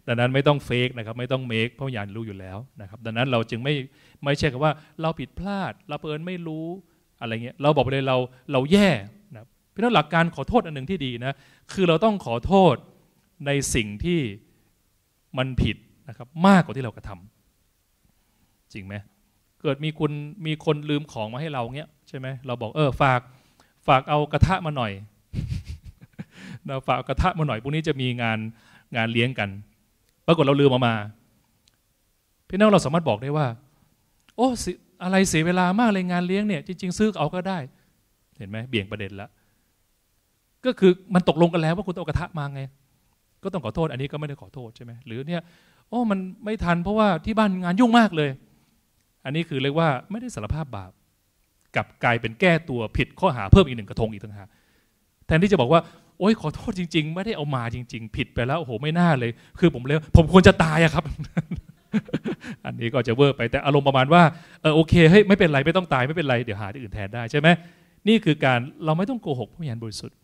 ดังนั้นไม่ต้องเฟกนะครับ ไม่ต้องเมคพระยานรู้อยู่แล้วนะครับ ดังนั้นเราจึงไม่ไม่ใช่คำว่าเราผิดพลาดเราเผอินไม่รู้ อะไรเงี้ยเราบอกไปเลยเราเราแย่นะราะนั้นหลักการขอโทษอันหนึ่งที่ดีนะคือเราต้องขอโทษในสิ่งที่มันผิดนะครับ มากกว่าที่เรากระทาจริงไหมเกิดมีคุณมีคนลืมของมาให้เราเงี้ยใช่ไหมเราบอกเออฝากฝากเอากระทะมาหน่อย เราฝากกระทะมาหน่อยพรุ่งนี้จะมีงานงานเลี้ยงกันปรากฏเราลืมอามาพี่น้องเราสามารถบอกได้ว่าโอ้อะไรเสียเวลามากเลยงานเลี้ยงเนี่ย จริงๆซื้อเอาก็ได้ เห็นไหมเบี่ยงประเด็นละก็คือมันตกลงกันแล้วว่าคุณเอากระทะมาไง ก็ต้องขอโทษ อันนี้ก็ไม่ได้ขอโทษใช่ไหมหรือเนี่ยโอ้มันไม่ทันเพราะว่าที่บ้านงานยุ่งมากเลย อันนี้คือเรียกว่าไม่ได้สารภาพบาปกับกลายเป็นแก้ตัวผิดข้อหาเพิ่มอีกหนึ่งกระทงอีกต่างหากแทนที่จะบอกว่าโอ้ยขอโทษจริง ๆ ไม่ได้เอามาจริง ๆ ผิดไปแล้วโอ้โหไม่น่าเลย คือผมเลยผมควรจะตายอะครับ อันนี้ก็จะเวอร์ไปแต่อารมณ์ประมาณว่าเออโอเคเฮ้ยไม่เป็นไรไม่ต้องตายไม่เป็นไร เดี๋ยวหาที่อื่นแทนได้ใช่ไหมนี่คือการเราไม่ต้องโกหกพยานบริสุทธิ์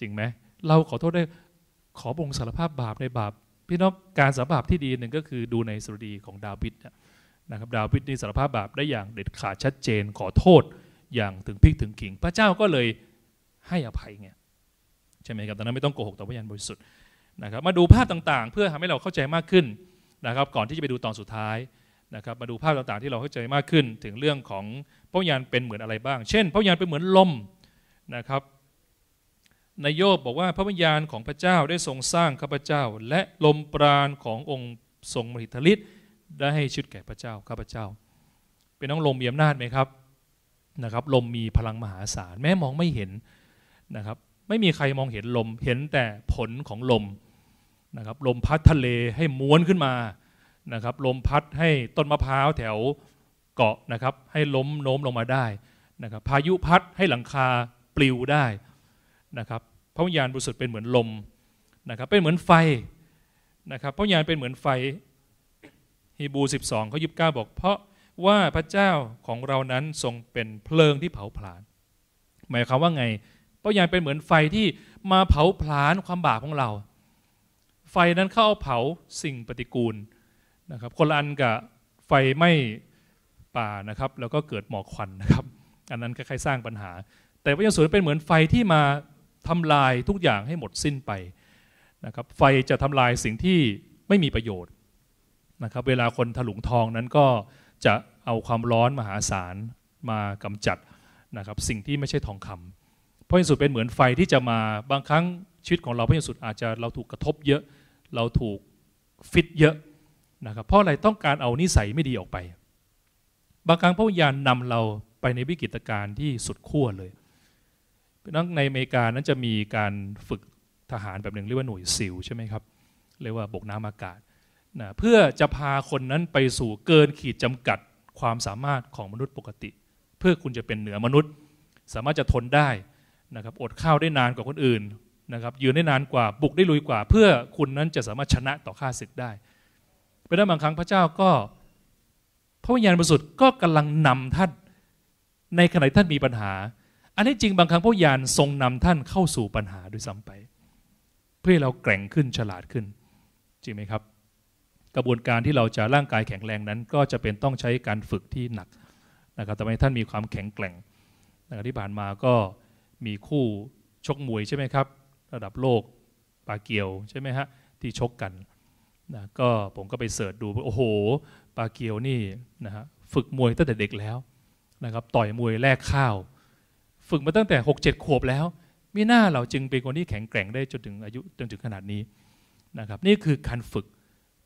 จริงไหมเราขอโทษได้ขอบงสารภาพบาปในบาป พี่น้องการสารภาพที่ดีหนึ่งก็คือดูในสรดีของดาวิดนะครับดาวิดนี่สารภาพบาปได้อย่างเด็ดขาดชัดเจน ขอโทษอย่างถึงพิกถึงขิง พระเจ้าก็เลยให้อภัยไงใช่ไหมครับตอนนั้นไม่ต้องโกหกต่อพยานบริสุทธิ์นะครับ มาดูภาพต่างๆ เพื่อทำให้เราเข้าใจมากขึ้นนะครับ ก่อนที่จะไปดูตอนสุดท้ายนะครับ มาดูภาพต่างๆที่เราเข้าใจมากขึ้น ถึงเรื่องของพระยานเป็นเหมือนอะไรบ้าง เช่นพระยานเป็นเหมือนลมนะครับนายโยบบอกว่าพระวิญญาณของพระเจ้าได้ทรงสร้างข้าพเจ้า และลมปราณขององค์ทรงมหิทธิศิได้ให้ชุดแก่พระเจ้าข้าพเจ้าเป็นน้องลมมีอำนาจไหมครับนะครับ ลมมีพลังมหาศาลแม้มองไม่เห็นนะครับไม่มีใครมองเห็นลมเห็นแต่ผลของลมนะครับลมพัดทะเลให้ม้วนขึ้นมานะครับลมพัดให้ต้นมะพร้าวแถวเกาะนะครับให้ล้มโน้มลงมาได้นะครับพายุพัดให้หลังคาปลิวได้นะครับพระวิญญาณบริสุทธิ์เป็นเหมือนลมนะครับเป็นเหมือนไฟนะครับพระวิญญาณเป็นเหมือนไฟฮีบู12เขายิบเก้าบอก เพราะว่าพระเจ้าของเรานั้นทรงเป็นเพลิงที่เผาผลาญหมายความว่าไง พระวิญญาณเป็นเหมือนไฟที่มาเผาผลาญความบาปของเรา ไฟนั้นเข้าเผาสิ่งปฏิกูลนะครับ คนละอันกับไฟไหม้ป่านะครับ แล้วก็เกิดหมอกควันนะครับ อันนั้นคล้ายๆสร้างปัญหา แต่พระเยซูเป็นเหมือนไฟที่มาทำลายทุกอย่างให้หมดสิ้นไปนะครับไฟจะทำลายสิ่งที่ไม่มีประโยชน์นะครับเวลาคนถลุงทองนั้นก็จะเอาความร้อนมหาศาลมากำจัดนะครับสิ่งที่ไม่ใช่ทองคำพระเสุดเป็นเหมือนไฟที่จะมาบางครั้งชีวิตของเราพระเสุดอาจจะเราถูกกระทบเยอะ เราถูกฟิตเยอะนะครับเพราะอะไรต้องการเอานิสัยไม่ดีออกไป บางครั้งพระวิญญาณนำเราไปในวิกฤตการณ์ที่สุดขั้วเลยนังในอเมริกานั้นจะมีการฝึกทหารแบบหนึ่งเรียกว่าหน่วยซิลใช่ไหมครับเรียกว่าบกน้ำอากาศนะเพื่อจะพาคนนั้นไปสู่เกินขีดจำกัดความสามารถของมนุษย์ปกติ เพื่อคุณจะเป็นเหนือมนุษย์สามารถจะทนได้นะครับอดข้าวได้นานกว่าคนอื่นนะครับยืนได้นานกว่าบุกได้ลุยกว่า เพื่อคุณนั้นจะสามารถชนะต่อข้าศึกได้เป็น้บางครั้งพระเจ้าก็ พระวิญญาณบริสุทธิ์ก็กำลังนำท่านในขณะท่านมีปัญหาอันนี้จริงบางครั้งพระยานทรงนำท่านเข้าสู่ปัญหาด้วยซ้าไป เพื่อเราแกร่งขึ้นฉลาดขึ้นจริงไหมครับ กระบวนการที่เราจะร่างกายแข็งแรงนั้นก็จะเป็นต้องใช้การฝึกที่หนักนะครับทำไมท่านมีความแข็งแกร่งนะครับที่ผ่านมาก็มีคู่ชกมวยใช่ไหมครับระดับโลก ปาเกียวใช่ไหมฮะที่ชกกันนะก็ผมก็ไปเสิร์ชดูโอ้โห ปาเกียวนี่นะฮะฝึกมวยตั้งแต่เด็กแล้วนะครับต่อยมวยแลกข้าวฝึกมาตั้งแต่หกเจ็ดขวบแล้วมีหน้าเราจึงเป็นคนที่แข็งแกร่งได้จนถึงอายุจนถึงขนาดนี้นะครับ นี่คือการฝึก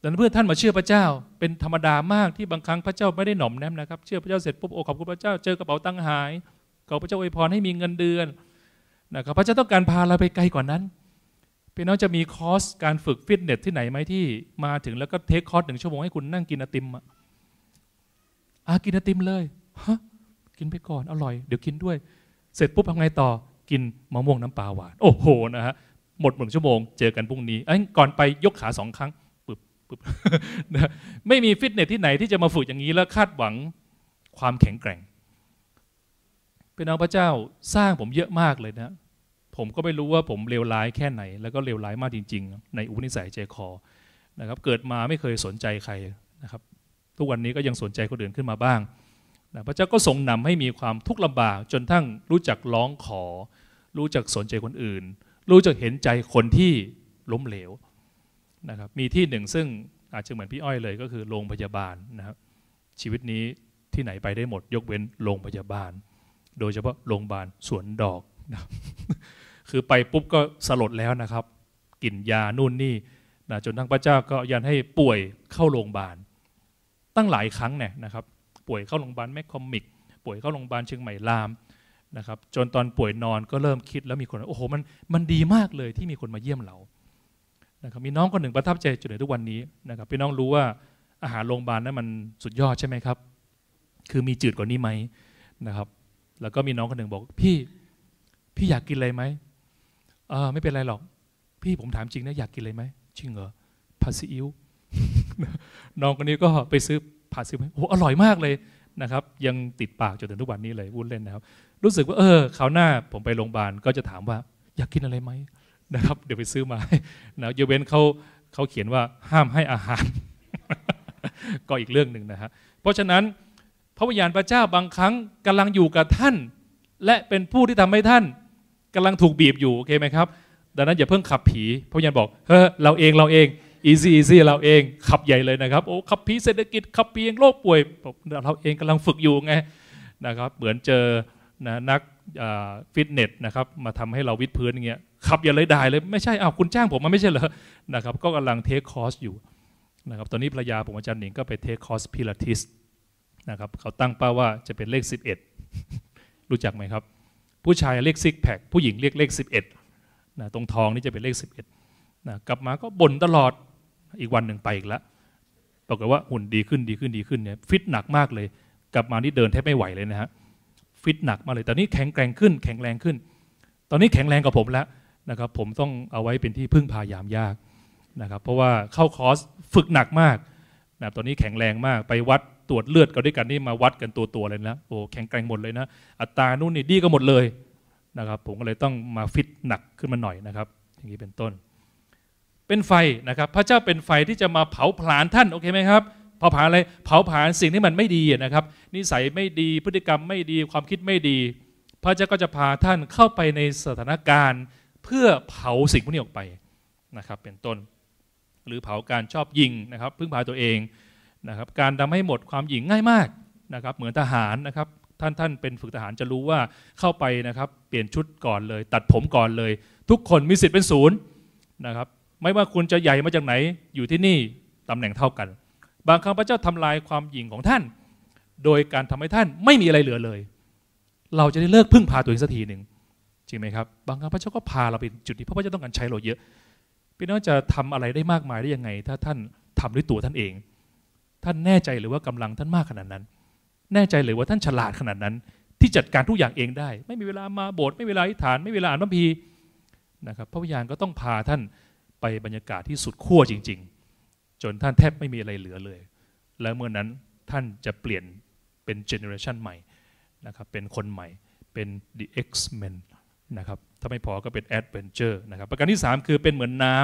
ดังเพื่อท่านมาเชื่อพระเจ้าเป็นธรรมดามากที่บางครั้งพระเจ้าไม่ได้หน่อมแนมนะครับ เชื่อพระเจ้าเสร็จปุ๊บโอ้ขอบคุณพระเจ้าเจอกระเป๋าตังหายขอพระเจ้าอวยพรให้มีเงินเดือนนะครับพระเจ้าต้องการพาเราไปไกลกว่านั้นพี่น้องจะมีคอร์สการฝึกฟิตเนสที่ไหนไหมที่มาถึงแล้วก็เทคคอร์สหนึ่งชั่วโมงให้คุณนั่งกินอติมอ่ะอกินอติมเลยฮะกินไปก่อนอร่อยเดี๋ยวกินด้วยเสร็จปุ๊บทำไงต่อ กินมะม่วงน้ำปลาหวาน โอ้โหนะฮะ หมดหนึ่งชั่วโมง เจอกันพรุ่งนี้ไอ้ก่อนไปยกขาสองครั้ง ปึบปึบนะไม่มีฟิตเนสที่ไหนที่จะมาฝึกอย่างนี้แล้วคาดหวังความแข็งแกร่ง เป็นเอาพระเจ้าสร้างผมเยอะมากเลยนะ ผมก็ไม่รู้ว่าผมเลวร้ายแค่ไหน แล้วก็เลวร้ายมากจริง ๆ ในอุปนิสัยใจคอนะครับ เกิดมาไม่เคยสนใจใครนะครับ ทุกวันนี้ก็ยังสนใจคนอื่นขึ้นมาบ้างพระเจ้าก็ทรงนำให้มีความทุกข์ลำบากจนทั้งรู้จักร้องขอ รู้จักสนใจคนอื่น รู้จักเห็นใจคนที่ล้มเหลวนะครับ มีที่หนึ่ง ซึ่งอาจจะเหมือนพี่อ้อยเลย ก็คือโรงพยาบาลนะครับชีวิตนี้ที่ไหนไปได้หมด ยกเว้นโรงพยาบาล โดยเฉพาะโรงพยาบาลสวนดอกนะคือไปปุ๊บก็สลดแล้วนะครับ กินยานู่นนี่นะจนทั้งพระเจ้าก็ยันให้ป่วยเข้าโรงพยาบาลตั้งหลายครั้งเนี่ยนะครับป่วยเข้าโรงพยาบาลแมคคอมิก ป่วยเข้าโรงพยาบาลเชียงใหม่รามนะครับ จนตอนป่วยนอนก็เริ่มคิดแล้วมีคนโอ้โหมันมันดีมากเลยที่มีคนมาเยี่ยมเรานะครับมีน้องคนหนึ่งประทับใจจนถึงทุกวันนี้นะครับพี่น้องรู้ว่าอาหารโรงพยาบาลนั้นมันสุดยอดใช่ไหมครับ คือมีจืดกว่านี้ไหมนะครับ แล้วก็มีน้องคนหนึ่งบอกพี่พี่อยากกินอะไรไหมเออไม่เป็นไรหรอกพี่ผมถามจริงนะอยากกินอะไรไหมจริงเหรอผัดซีอิ๊วน้องคนนี้ก็ไปซื้อผัาซื้อไมโอ้อร่อยมากเลยนะครับ ยังติดปากจนถึงทุกวันนี้เลยวุ้นเล่นนะครับ รู้สึกว่า เออ คราวหน้าผมไปโรงพยาบาลก็จะถามว่าอยากกินอะไรไหมนะครับ เดี๋ยวไปซื้อมานะยเว้นเขาเขาเขียนว่าห้ามให้อาหาร ก็อีกเรื่องหนึ่งนะฮะเพราะฉะนั้นพระวิญญาณพระเจ้าบางครั้ง กำลังอยู่กับท่าน และเป็นผู้ที่ทำให้ท่าน กำลังถูกบีบอยู่ โอเคไหมครับ ดังนั้นอย่าเพิ่งขับผี พระวิญญาณบอกเฮ้อเราเองเราเองซี่อีซี่เราเองขับใหญ่เลยนะครับโอ้ขับผีเศรษฐกิจขับเพียงโรคป่วย เราเองกำลังฝึกอยู่ไงนะครับเหมือนเจอนะนักฟิตเนสนะครับมาทำให้เราวิดพื้นอย่างเงี้ยขับอย่าเลยได้เลยไม่ใช่อ้าวคุณจ้างผมมาไม่ใช่เหรอนะครับก็กำลังเทคคอร์สอยู่นะครับตอนนี้ภรรยาผมอาจารย์หนิงก็ไปเทคคอร์สพิลาทิสนะครับเขาตั้งเป้าว่าจะเป็นเลข 11 รู้จักไหมครับผู้ชายเลขซิกแพคผู้หญิงเรียกเลข 11นะตรงทองนี่จะเป็นเลข 11นะกลับมาก็บ่นตลอดอีกวันหนึ่งไปอีกละปรากฏว่าหุ่นดีขึ้นดีขึ้นดีขึ้นเนี่ยฟิตหนักมากเลย กลับมานี่เดินแทบไม่ไหวเลยนะฮะฟิตหนักมาเลย ตอนนี้แข็งแกร่งขึ้น แข็งแรงขึ้น ตอนนี้แข็งแรงกว่าผมแล้วนะครับผมต้องเอาไว้เป็นที่พึ่งพายามยากนะครับเพราะว่าเข้าคอร์สฝึกหนักมากนะตอนนี้แข็งแรงมากไปวัดตรวจเลือดกันด้วยกันนี่มาวัดกันตัวตัวเลยนะ โอ้แข็งแกร่งหมดเลยนะ อัตรานู่นนี่ดีก็หมดเลยนะครับผมก็เลยต้องมาฟิตหนักขึ้นมาหน่อยนะครับอย่างนี้เป็นต้นเป็นไฟนะครับพระเจ้าเป็นไฟที่จะมาเผาผลาญท่านโอเคไหมครับเผาผลาญอะไร เผาผลาญสิ่งที่มันไม่ดีนะครับ นิสัยไม่ดีพฤติกรรมไม่ดีความคิดไม่ดี พระเจ้าก็จะพาท่านเข้าไปในสถานการณ์เพื่อเผาสิ่งพวกนี้ออกไปนะครับ เป็นต้น หรือเผาการชอบยิงนะครับ พึ่งพาตัวเองนะครับ การทำให้หมดความหยิงง่ายมากนะครับ เหมือนทหารนะครับท่านท่าน เป็นฝึกทหารจะรู้ว่าเข้าไปนะครับ เปลี่ยนชุดก่อนเลย ตัดผมก่อนเลย ทุกคนมีสิทธิ์เป็นศูนย์นะครับไม่ว่าคุณจะใหญ่มาจากไหนอยู่ที่นี่ตำแหน่งเท่ากัน บางครั้งพระเจ้าทำลายความหยิ่งของท่าน โดยการทำให้ท่านไม่มีอะไรเหลือเลย เราจะได้เลิกพึ่งพาตัวเองสักทีหนึ่งจริงไหมครับบางครั้งพระเจ้าก็พาเราไปจุดที่พระเจ้าต้องการใช้เราเยอะพี่น้องจะทำอะไรได้มากมายได้ยังไงถ้าท่านทำด้วยตัวท่านเอง ท่านแน่ใจหรือว่ากำลังท่านมากขนาดนั้น แน่ใจหรือว่าท่านฉลาดขนาดนั้น ที่จัดการทุกอย่างเองได้ ไม่มีเวลามาโบสถ์ไม่เวลาอธิษฐานไม่เวลาอ่านพระพีนะครับพระวิญญาณก็ต้องพาท่านไปบรรยากาศที่สุดขั้วจริงๆ จนท่านแทบไม่มีอะไรเหลือเลย แล้วเมื่อนั้นท่านจะเปลี่ยนเป็นเจเนอเรชันใหม่นะครับ เป็นคนใหม่ เป็น the X-Men นะครับ ถ้าไม่พอ ก็เป็น Adventure นะครับ ประการที่ 3 คือเป็นเหมือนน้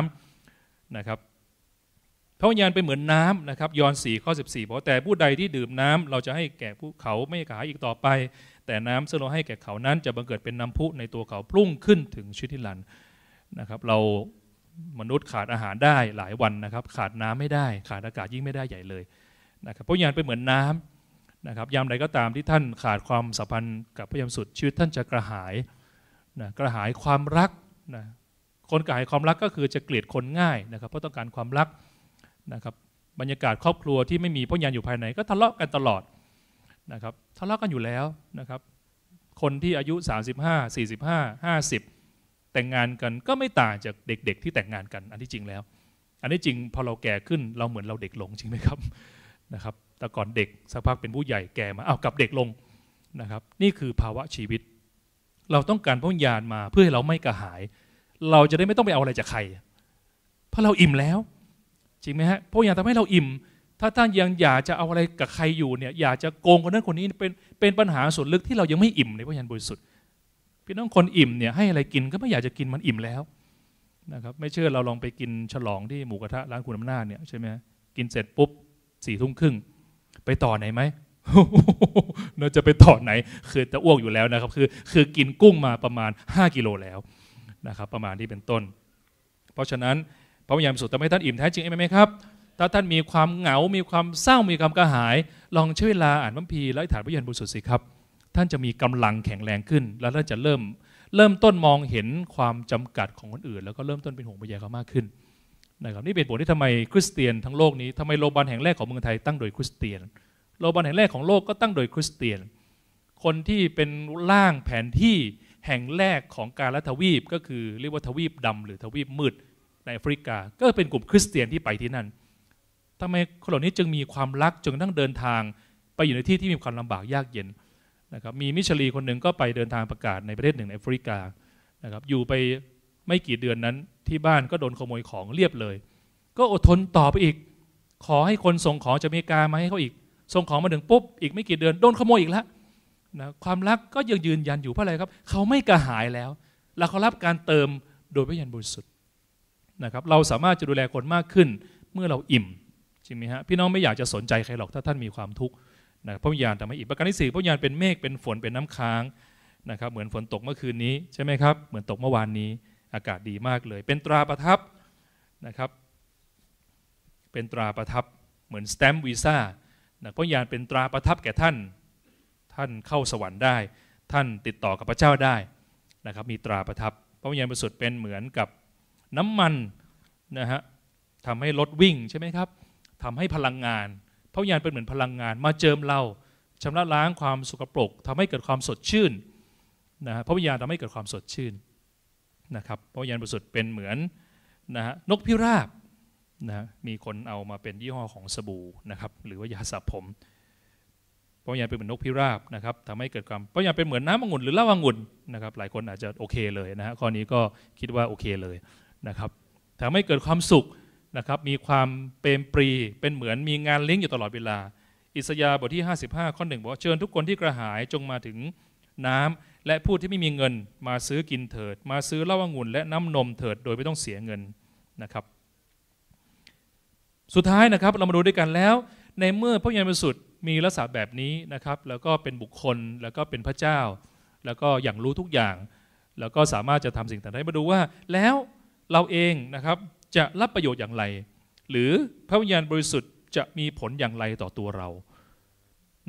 ำนะครับพระวิญญาณเป็นเหมือนน้ำนะครับยอห์นสี่ข้อสิบสี่บอกแต่ผู้ใดที่ดื่มน้ำ เราจะให้แก่ผู้เขาไม่ขายอีกต่อไป แต่น้ำซึ่งเราให้แก่เขานั้นจะบังเกิดเป็นน้ำพุในตัวเขาพุ่งขึ้นถึงชีวิต่ิลันนะครับเรามนุษย์ขาดอาหารได้หลายวันนะครับขาดน้ำไม่ได้ขาดอากาศยิ่งไม่ได้ใหญ่เลยนะครับพระยานเป็นเหมือนน้ำนะครับยามใดก็ตามที่ท่านขาดความสัมพันธ์กับพระยามสุดชีวิตท่านจะกระหายนะกระหายความรักนะคนกระหายความรักก็คือจะเกลียดคนง่ายนะครับ เพราะต้องการความรักนะครับบรรยากาศครอบครัวที่ไม่มีพระยานอยู่ภายในก็ทะเลาะกันตลอดนะครับทะเลาะกันอยู่แล้วนะครับคนที่อายุ35 45 50แต่งงานกันก็ไม่ต่างจากเด็กๆที่แต่งงานกัน อันที่จริงแล้ว อันที่จริงพอเราแก่ขึ้น เราเหมือนเราเด็กลงจริงไหมครับนะครับ แต่ก่อนเด็กสักพักเป็นผู้ใหญ่แก่มาเอากับเด็กลงนะครับ นี่คือภาวะชีวิต เราต้องการพระวิญญาณมาเพื่อให้เราไม่กระหาย เราจะได้ไม่ต้องไปเอาอะไรจากใครเพราะเราอิ่มแล้ว จริงไหมฮะพระวิญญาณทำให้เราอิ่ม ถ้าท่านยังอยากจะเอาอะไรกับใครอยู่เนี่ยอยากจะโกงคนนั้นคนนี้เป็นเป็นปัญหาส่วนลึกที่เรายังไม่อิ่มในพระวิญญาณบริสุทธิ์ี่น้องคนอิ่มเนี่ยให้อะไรกินก็ไม่อยากจะกินมันอิ่มแล้วนะครับไม่เชื่อเราลองไปกินฉลองที่หมูกระทะร้านคุณอำนาจเนี่ยใช่ไหมกินเสร็จปุ๊บสี่ทุ่มครึ่งไปต่อไหนไหมเราจะไปต่อไหนคือจะอ้วกอยู่แล้วนะครับคือคือกินกุ้งมาประมาณ 5กิโลแล้วนะครับประมาณที่เป็นต้น เพราะฉะนั้นพระวิญญาณบริสุทธิ์ท่ใท่านอิ่มแท้จริงไหมครับถ้าท่านมีความเหงา มีความเศร้า มีความกระหายลองใช้เวลาอ่านพระคัมภีร์และอธิษฐานพระยันญบริสุทธิ์สิครับท่านจะมีกำลังแข็งแรงขึ้น แล้วท่านจะเริ่มเริ่มต้นมองเห็นความจำกัดของคนอื่น แล้วก็เริ่มต้นเป็นห่วงใยเขามากขึ้นนะครับนี่เป็นผลที่ทำไมคริสเตียนทั้งโลกนี้ทำไมโรบานแห่งแรกของเมืองไทยตั้งโดยคริสเตียน โรบานแห่งแรกของโลกก็ตั้งโดยคริสเตียน คนที่เป็นร่างแผนที่แห่งแรกของการละทวีปก็คือเรียกว่าทวีปดำหรือทวีปมืดในแอฟริกา ก็เป็นกลุ่มคริสเตียนที่ไปที่นั่นทำไมคนเหล่านี้จึงมีความรักจึงต้องเดินทางไปอยู่ในที่ที่มีความลำบากยากเย็นนะครับมีมิชลีคนหนึ่งก็ไปเดินทางประกาศในประเทศหนึ่งในแอฟริกานะครับอยู่ไปไม่กี่เดือนนั้นที่บ้านก็โดนขโมยของเรียบเลย ก็อดทนต่อไปอีก ขอให้คนส่งของจากอเมริกามาให้เขาอีก ส่งของมาถึงปุ๊บ อีกไม่กี่เดือนโดนขโมยอีกแล้วนะความรักก็ยังยืนยันอยู่เพราะอะไรครับเขาไม่กระหายแล้ว แลาเขารับการเติมโดยพระยันบุญสุดนะครับเราสามารถจะดูแลคนมากขึ้นเมื่อเราอิ่มใช่ไหมฮะพี่น้องไม่อยากจะสนใจใครหรอกถ้าท่านมีความทุกข์นะพระวิญญาณทำให้อิ่มประการที่สี่พระวิญญาณเป็นเมฆเป็นฝนเป็นน้ำค้างนะครับ เหมือนฝนตกเมื่อคืนนี้ใช่ไหมครับ เหมือนตกเมื่อวานนี้อากาศดีมากเลย เป็นตราประทับนะครับ เป็นตราประทับเหมือนสแตมป์วีซ่าพระวิญญาณเป็นตราประทับแก่ท่าน ท่านเข้าสวรรค์ได้ ท่านติดต่อกับพระเจ้าได้นะครับ มีตราประทับ พระวิญญาณบริสุทธิ์เป็นเหมือนกับน้ำมันนะฮะทำให้รถวิ่งใช่ไหมครับทำให้พลังงานพระวิญญาณเป็นเหมือนพลังงานมาเจิมเราชำระล้างความสกปรก ทำให้เกิดความสดชื่นนะฮะพระวิญญาณทำให้เกิดความสดชื่นนะครับพระวิญญาณบริสุทธิ์เป็นเหมือนนะฮะนกพิราบนะมีคนเอามาเป็นยี่ห้อของสบู่นะครับหรือว่ายาสระผมพระวิญญาณเป็นเหมือนนกพิราบนะครับทำให้เกิดความพระวิญญาณเป็นเหมือนน้ำองุ่นหรือเหล้าองุ่นนะครับ หลายคนอาจจะโอเคเลยนะฮะข้อนี้ก็คิดว่าโอเคเลยนะครับทำให้เกิดความสุขนะครับมีความเปรมปรีเป็นเหมือนมีงานเลี้ยงอยู่ตลอดเวลาอิสยาบทที่55ข้อหนึ่งบอกเชิญทุกคนที่กระหายจงมาถึงน้ำและผู้ที่ไม่มีเงิน มาซื้อกินเถิด มาซื้อเหล้าองุ่นและน้ำนมเถิดโดยไม่ต้องเสียเงินนะครับ สุดท้ายนะครับเรามาดูด้วยกันแล้ว ในเมื่อพระยานประสุทธิ์มีลักษณะแบบนี้นะครับ แล้วก็เป็นบุคคลแล้วก็เป็นพระเจ้า แล้วก็อย่างรู้ทุกอย่าง แล้วก็สามารถจะทำสิ่งต่างๆมาดูว่าแล้วเราเองนะครับจะรับประโยชน์อย่างไร หรือพระวิญญาณบริสุทธิ์จะมีผลอย่างไรต่อตัวเรา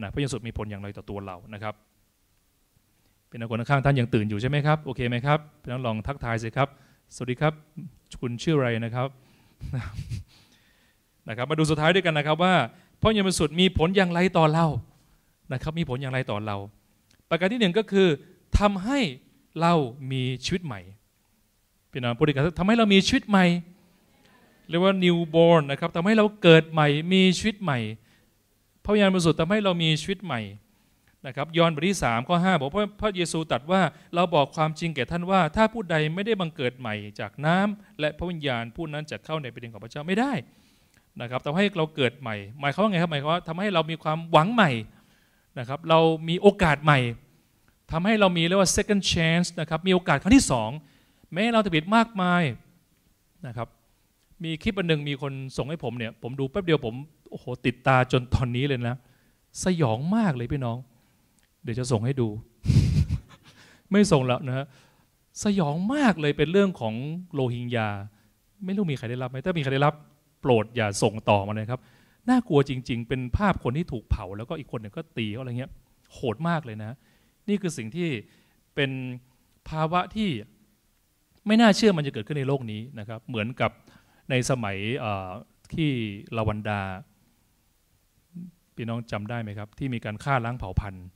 นะพระวิญญาณบริสุทธิ์มีผลอย่างไรต่อตัวเรา นะครับ เป็นคนข้างท่านยังตื่นอยู่ใช่ไหมครับ โอเคไหมครับพป่นองลองทักทายสิครับ สวัสดีครับ คุณชื่ออะไรนะครับ นะครับ มาดูสุดท้ายด้วยกันนะครับว่าพระวิญญาณบริสุทธิ์มีผลอย่างไรต่อเรา นะครับ มีผลอย่างไรต่อเรา ประการที่หนึ่งก็คือทำให้เรามีชีวิตใหม่เป็น้องพูดกันทำให้เรามีชีวิตใหม่เรียกว่า newborn นะครับทำให้เราเกิดใหม่ มีชีวิตใหม่ พระวิญญาณบริสุทธิ์ทำให้เรามีชีวิตใหม่นะครับ ยอห์นบทที่3ข้อ5บอกว่าพระเยซูตรัสว่าเราบอกความจริงแก่ท่านว่าถ้าผู้ใดไม่ได้บังเกิดใหม่จากน้ำ และพระวิญญาณผู้นั้นจะเข้าในประเด็นของพระเจ้าไม่ได้นะครับทำให้เราเกิดใหม่ หมายความว่าไงครับหมายความว่าทำให้เรามีความหวังใหม่นะครับ เรามีโอกาสใหม่ ทำให้เรามีเรียกว่า second chance นะครับ มีโอกาสครั้งที่2แม้เราจะผิดมากมายนะครับมีคลิปอันหนึ่งมีคนส่งให้ผมเนี่ย ผมดูแป๊บเดียวผมโอ้โหติดตาจนตอนนี้เลยนะสยองมากเลยพี่น้อง เดี๋ยวจะส่งให้ดู ไม่ส่งแล้วนะสยองมากเลยเป็นเรื่องของโลหิงยา ไม่รู้มีใครได้รับไหมถ้ามีใครได้รับโปรดอย่าส่งต่อมาเลยครับน่ากลัวจริง ๆ เป็นภาพคนที่ถูกเผาแล้วก็อีกคนหนึ่งก็ตีอะไรเงี้ยโหดมากเลยนะนี่คือสิ่งที่เป็นภาวะที่ไม่น่าเชื่อมันจะเกิดขึ้นในโลกนี้นะครับ เหมือนกับในสมัยที่ลาวันดาพี่น้องจำได้ไหมครับ ที่มีการฆ่าล้างเผ่าพันธุ์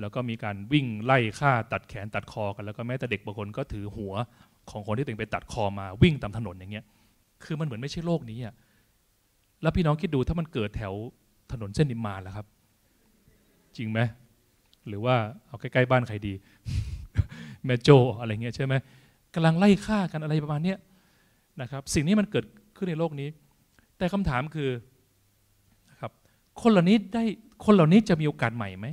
แล้วก็มีการวิ่งไล่ฆ่าตัดแขน ตัดคอกันแล้วก็แม้แต่เด็กบางคนก็ถือหัว ของคนที่ตึงไปตัดคอมา วิ่งตามถนนอย่างเงี้ยคือมันเหมือนไม่ใช่โลกนี้อ่ะแล้วพี่น้องคิดดูถ้ามันเกิดแถวถนนเส้นนิมมานล้วครับ จริงไหมหรือว่าเอาใกล้ๆบ้านใครดีแมโจ อะไรเงี้ยใช่ไหมกำลังไล่ฆ่ากันอะไรประมาณเนี้ยนะครับสิ่งนี้มันเกิดขึ้นในโลกนี้ แต่คำถามคือนะครับคนเหล่านี้ได้คนเหล่านี้จะมีโอกาสใหม่ไหม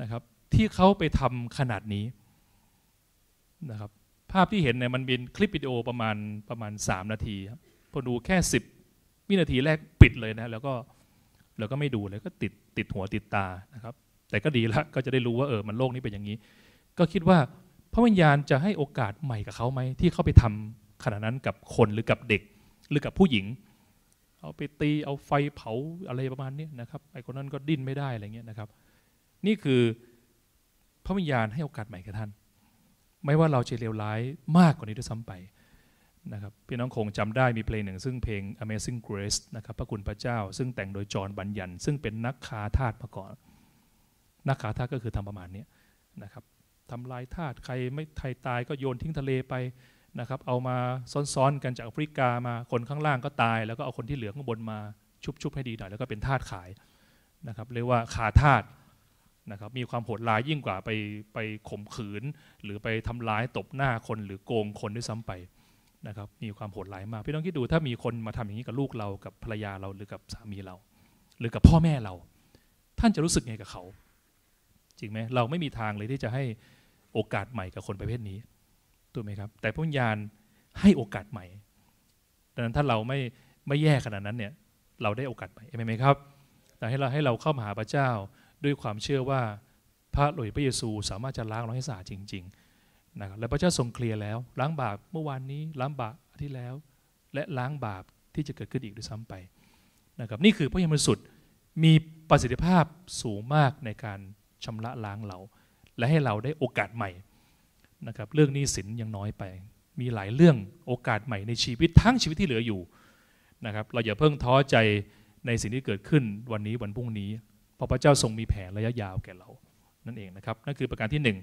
นะครับ ที่เขาไปทำขนาดนี้นะครับภาพที่เห็นเนี่ยมันเป็นคลิปวิดีโอประมาณประมาณ3นาทีครับพอดูแค่10วินาทีแรกปิดเลยนะแล้วก็แล้วก็ไม่ดูเลยก็ติดติดหัวติดตานะครับ แต่ก็ดีละก็จะได้รู้ว่าเออมันโลกนี้เป็นอย่างนี้ ก็คิดว่าพระวิญญาณจะให้โอกาสใหม่กับเขาไหมที่เขาไปทำขนาดนั้นกับคนหรือกับเด็กหรือกับผู้หญิง เอาไปตีเอาไฟเผาอะไรประมาณนี้นะครับไอ้คนนั้นก็ดิ้นไม่ได้อะไรเงี้ยนะครับ นี่คือพระวิญญาณให้โอกาสใหม่กับท่าน ไม่ว่าเราจะเลวร้ายมากกว่านี้ด้วยซ้ำไปนะครับพี่น้องคงจำได้มีเพลงหนึ่งซึ่งเพลง Amazing Grace นะครับพระคุณพระเจ้า ซึ่งแต่งโดยจอห์นบัญญัน ซึ่งเป็นนักคาทาสมาก่อนนักคาทาสก็คือทำประมาณนี้นะครับทำลายทาสใครไม่ใครตายก็โยนทิ้งทะเลไปนะครับเอามาซ้อนๆกันจากแอฟริกามาคนข้างล่างก็ตาย แล้วก็เอาคนที่เหลือข้างบนมาชุบๆให้ดีหน่อยแล้วก็เป็นทาสขายนะครับเรียกว่าขาทาสนะครับมีความโหดร้ายยิ่งกว่าไปไปข่มขืน หรือไปทำร้ายตบหน้าคนหรือโกงคนด้วยซ้ำไปนะครับมีความโหดร้ายมากพี่ต้องคิดดูถ้ามีคนมาทำอย่างนี้กับลูกเรากับภรรยาเราหรือกับสามีเรา หรือกับพ่อแม่เรา ท่านจะรู้สึกไงกับเขา จริงไหมเราไม่มีทางเลยที่จะให้โอกาสใหม่กับคนประเภทนี้ถูกไหมครับแต่พระวิญญาณให้โอกาสใหม่ดังนั้นถ้าเราไม่ไม่แย่ขนาดนั้นเนี่ยเราได้โอกาสใหม่ไหมครับแต่ให้เราให้เราเข้ามาหาพระเจ้าด้วยความเชื่อว่าพระหลิตพระเยซูสามารถจะล้างเราให้สะอาดจริงๆนะครับและพระเจ้าทรงเคลียร์แล้ว ล้างบาปเมื่อวานนี้ล้างบาปที่แล้ว และล้างบาปที่จะเกิดขึ้นอีกด้วยซ้ำไปนะครับนี่คือพระยามสุดมีประสิทธิภาพสูงมากในการชำระล้างเราและให้เราได้โอกาสใหม่นะครับเรื่องนี้สินยังน้อยไป มีหลายเรื่องโอกาสใหม่ในชีวิตทั้งชีวิตที่เหลืออยู่นะครับเราอย่าเพิ่งท้อใจในสิ่งที่เกิดขึ้นวันนี้วันพรุ่งนี้ เพราะพระเจ้าทรงมีแผน ระยะยาวแก่เรา นั่นเองนะครับนั่นคือประการที่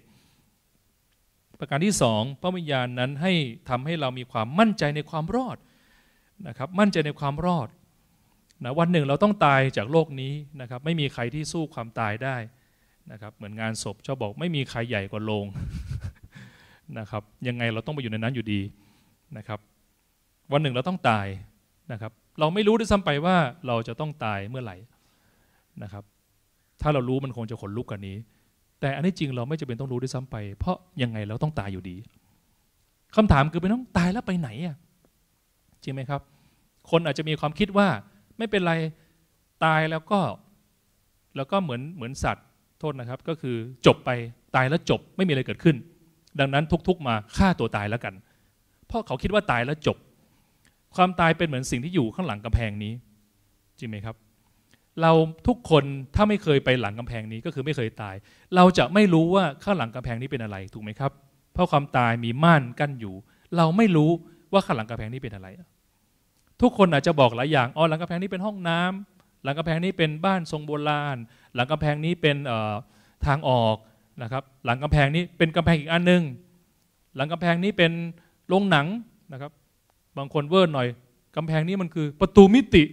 1 ประการที่ 2 พระวิญญาณนั้นให้ทำให้เรามีความมั่นใจในความรอดนะครับมั่นใจในความรอดนะวันหนึ่งเราต้องตายจากโลกนี้นะครับไม่มีใครที่สู้ความตายได้นะครับเหมือนงานศพเจ้าบอก ไม่มีใครใหญ่กว่าโลงนะครับยังไงเราต้องไปอยู่ในนั้นอยู่ดีนะครับ วันหนึ่งเราต้องตายนะครับ เราไม่รู้ด้วยซ้ำไปว่าเราจะต้องตายเมื่อไหร่นะครับ ถ้าเรารู้มันคงจะขนลุกกว่านี้ แต่อันนี้จริงเราไม่จำเป็นต้องรู้ด้วยซ้ำไป เพราะยังไงเราต้องตายอยู่ดีคำถามคือไปต้องตายแล้วไปไหนอ่ะจริงไหมครับ คนอาจจะมีความคิดว่าไม่เป็นไรตายแล้วก็แล้วก็เหมือนเหมือนสัตว์โทษนะครับ ก็คือจบไปตายแล้วจบไม่มีอะไรเกิดขึ้นดังนั้นทุก ๆ มาฆ่าตัวตายแล้วกัน เพราะเขาคิดว่าตายแล้วจบ ความตายเป็นเหมือนสิ่งที่อยู่ข้างหลังกำแพงนี้ จริงไหมครับ เราทุกคนถ้าไม่เคยไปหลังกำแพงนี้ก็คือไม่เคยตาย เราจะไม่รู้ว่าข้างหลังกำแพงนี้เป็นอะไร ถูกไหมครับ เพราะความตายมีม่านกั้นอยู่ เราไม่รู้ว่าข้างหลังกำแพงนี้เป็นอะไร ทุกคนอาจจะบอกหลายอย่างอ๋อหลังกำแพงนี้เป็นห้องน้ำ หลังกำแพงนี้เป็นบ้านทรงโบราณ หลังกำแพงนี้เป็นทางออกนะครับหลังกำแพงนี้เป็นกำแพงอีกอันนึง หลังกำแพงนี้เป็นโรงหนังนะครับบางคนเวอร์หน่อยกำแพงนี้มันคือประตูมิติ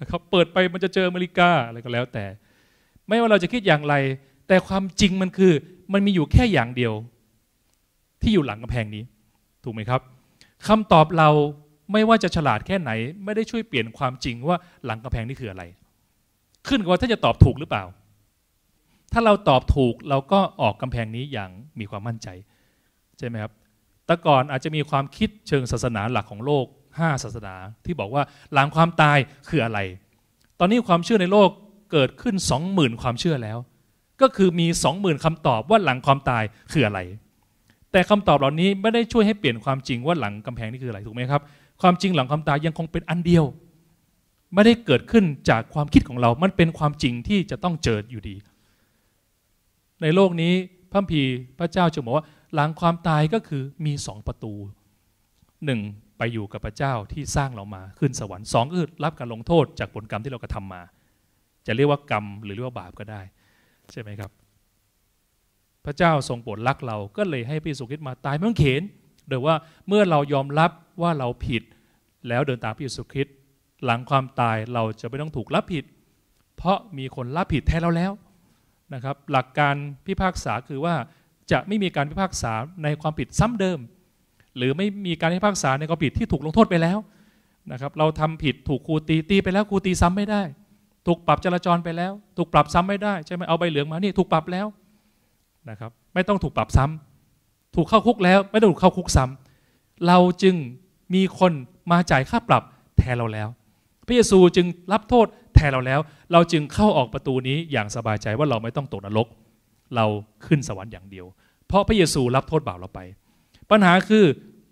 นะครับเปิดไปมันจะเจออเมริกาอะไรก็แล้วแต่ ไม่ว่าเราจะคิดอย่างไร แต่ความจริงมันคือ มันมีอยู่แค่อย่างเดียว ที่อยู่หลังกำแพงนี้ ถูกไหมครับคำตอบเราไม่ว่าจะฉลาดแค่ไหน ไม่ได้ช่วยเปลี่ยนความจริงว่าหลังกำแพงนี้คืออะไร ขึ้นกับว่าท่านจะตอบถูกหรือเปล่าถ้าเราตอบถูกเราก็ออกกำแพงนี้อย่างมีความมั่นใจใช่ไหมครับ แต่ก่อนอาจจะมีความคิดเชิงศาสนาหลักของโลก 5 ศาสนาที่บอกว่าหลังความตายคืออะไร ตอนนี้ความเชื่อในโลกเกิดขึ้น 20,000 ความเชื่อแล้ว ก็คือมี 20,000คำตอบว่าหลังความตายคืออะไร แต่คำตอบเหล่านี้ ไม่ได้ช่วยให้เปลี่ยนความจริงว่าหลังกำแพงนี่คืออะไรถูกไหมครับ ความจริงหลังความตายยังคงเป็นอันเดียว ไม่ได้เกิดขึ้นจากความคิดของเรา มันเป็นความจริงที่จะต้องเจออยู่ดีในโลกนี้พระพีพระเจ้าจะบอกว่าหลังความตายก็คือมีสองประตูหนึ่งไปอยู่กับพระเจ้าที่สร้างเรามา ขึ้นสวรรค์สองคือรับการลงโทษจากผลกรรมที่เรากระทำมา จะเรียกว่ากรรมหรือเรียกว่าบาปก็ได้ ใช่ไหมครับ พระเจ้าทรงโปรดรักเราก็เลยให้พระเยซูคริสต์มาตายเมื่อเขนโดยว่าเมื่อเรายอมรับว่าเราผิด แล้วเดินตามพระเยซูคริสต์หลังความตายเราจะไม่ต้องถูกรับผิด เพราะมีคนรับผิดแทนเราแล้วนะครับหลักการพิพากษาคือว่าจะไม่มีการพิพากษาในความผิดซ้ำเดิม หรือไม่มีการพิพากษาในความผิดที่ถูกลงโทษไปแล้วนะครับเราทำผิดถูกครูตีตีไปแล้วครูตีซ้ำไม่ได้ ถูกปรับจราจรไปแล้ว ถูกปรับซ้ำไม่ได้ ใช่ไหมเอาใบเหลืองมานี่ ถูกปรับแล้วนะครับไม่ต้องถูกปรับซ้ำ ถูกเข้าคุกแล้ว ไม่ต้องถูกเข้าคุกซ้ำ เราจึงมีคนมาจ่ายค่าปรับแทนเราแล้วพระเยซูจึงรับโทษนเราแล้วเราจึงเข้าออกประตูนี้อย่างสบายใจว่าเราไม่ต้องตกนรกเราขึ้นสวรรค์อย่างเดียว เพราะพระเยซูรับโทษบาปเราไป ปัญหาคือ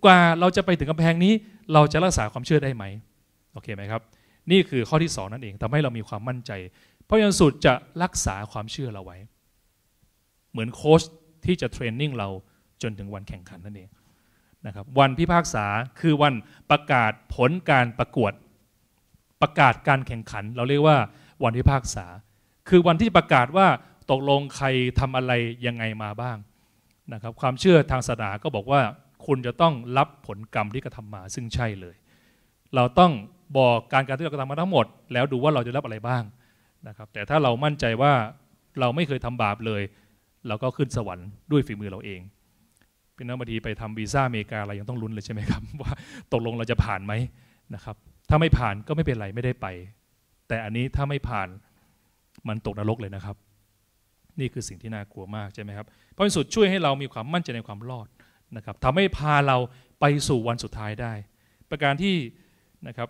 กว่าเราจะไปถึงกำแพงนี้เราจะรักษาความเชื่อได้ไหมโอเคไหมครับนี่คือข้อที่สองนั่นเองทำให้เรามีความมั่นใจพระยนสุดจะรักษาความเชื่อเราไว้ เหมือนโค้ชที่จะเทรนนิ่งเราจนถึงวันแข่งขันนั่นเองนะครับวันพิพากษาคือวันประกาศผลการประกวดประกาศการแข่งขันเราเรียกว่าวันที่ภากษา คือวันที่ประกาศว่าตกลงใครทำอะไรยังไงมาบ้างนะครับ ความเชื่อทางศาสนาก็บอกว่า คุณจะต้องรับผลกรรมที่กระทำามาซึ่งใช่เลย เราต้องบอกการการที่เรากระทำมาทั้งหมด แล้วดูว่าเราจะรับอะไรบ้างนะครับ แต่ถ้าเรามั่นใจว่าเราไม่เคยทำบาปเลย เราก็ขึ้นสวรรค์ด้วยฝีมือเราเองเป็นนักบังทีไปทำวีซ่าอเมริกาอะไรยังต้องลุ้นเลยใช่ไหมครับว่าตกลงเราจะผ่านไหมนะครับถ้าไม่ผ่านก็ไม่เป็นไรไม่ได้ไป แต่อันนี้ถ้าไม่ผ่านมันตกนรกเลยนะครับ นี่คือสิ่งที่น่ากลัวมากใช่ไหมครับเพราะเสุดช่วยให้เรามีความมั่นใจในความรอดนะครับทำให้พาเราไปสู่วันสุดท้ายได้ ประการที่นะครับ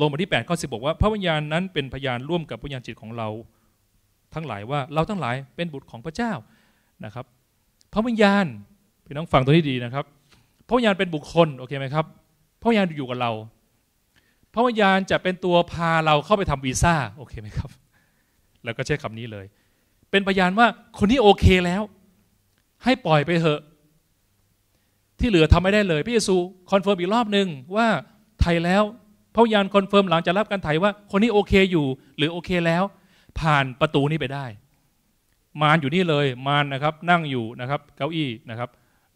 ลงมาที่8ข้อสิบอกว่าพระวิญญาณนั้นเป็นพยานร่วมกับวิญญาณจิตของเรา ทั้งหลายว่าเราทั้งหลายเป็นบุตรของพระเจ้านะครับพระวิญญาณพี่น้องฟังตัวนี้ดีนะครับพระวิญญาณเป็นบุคคลโอเคไหมครับพระวิญญาณอยู่กับเราพระวิญญาณจะเป็นตัวพาเราเข้าไปทำวีซ่า โอเคไหมครับ แล้วก็ใช้คำนี้เลย เป็นพยานว่า คนนี้โอเคแล้ว ให้ปล่อยไปเถอะ ที่เหลือทำไม่ได้เลยพระเยซูคอนเฟิร์มอีกรอบหนึ่งว่าไทยแล้วพระวิญญาณคอนเฟิร์มหลังจากรับการไถ่ว่า คนนี้โอเคอยู่ หรือโอเคแล้ว ผ่านประตูนี้ไปได้ มารอยู่นี่เลย มารนะครับ นั่งอยู่นะครับ เก้าอี้นะครับ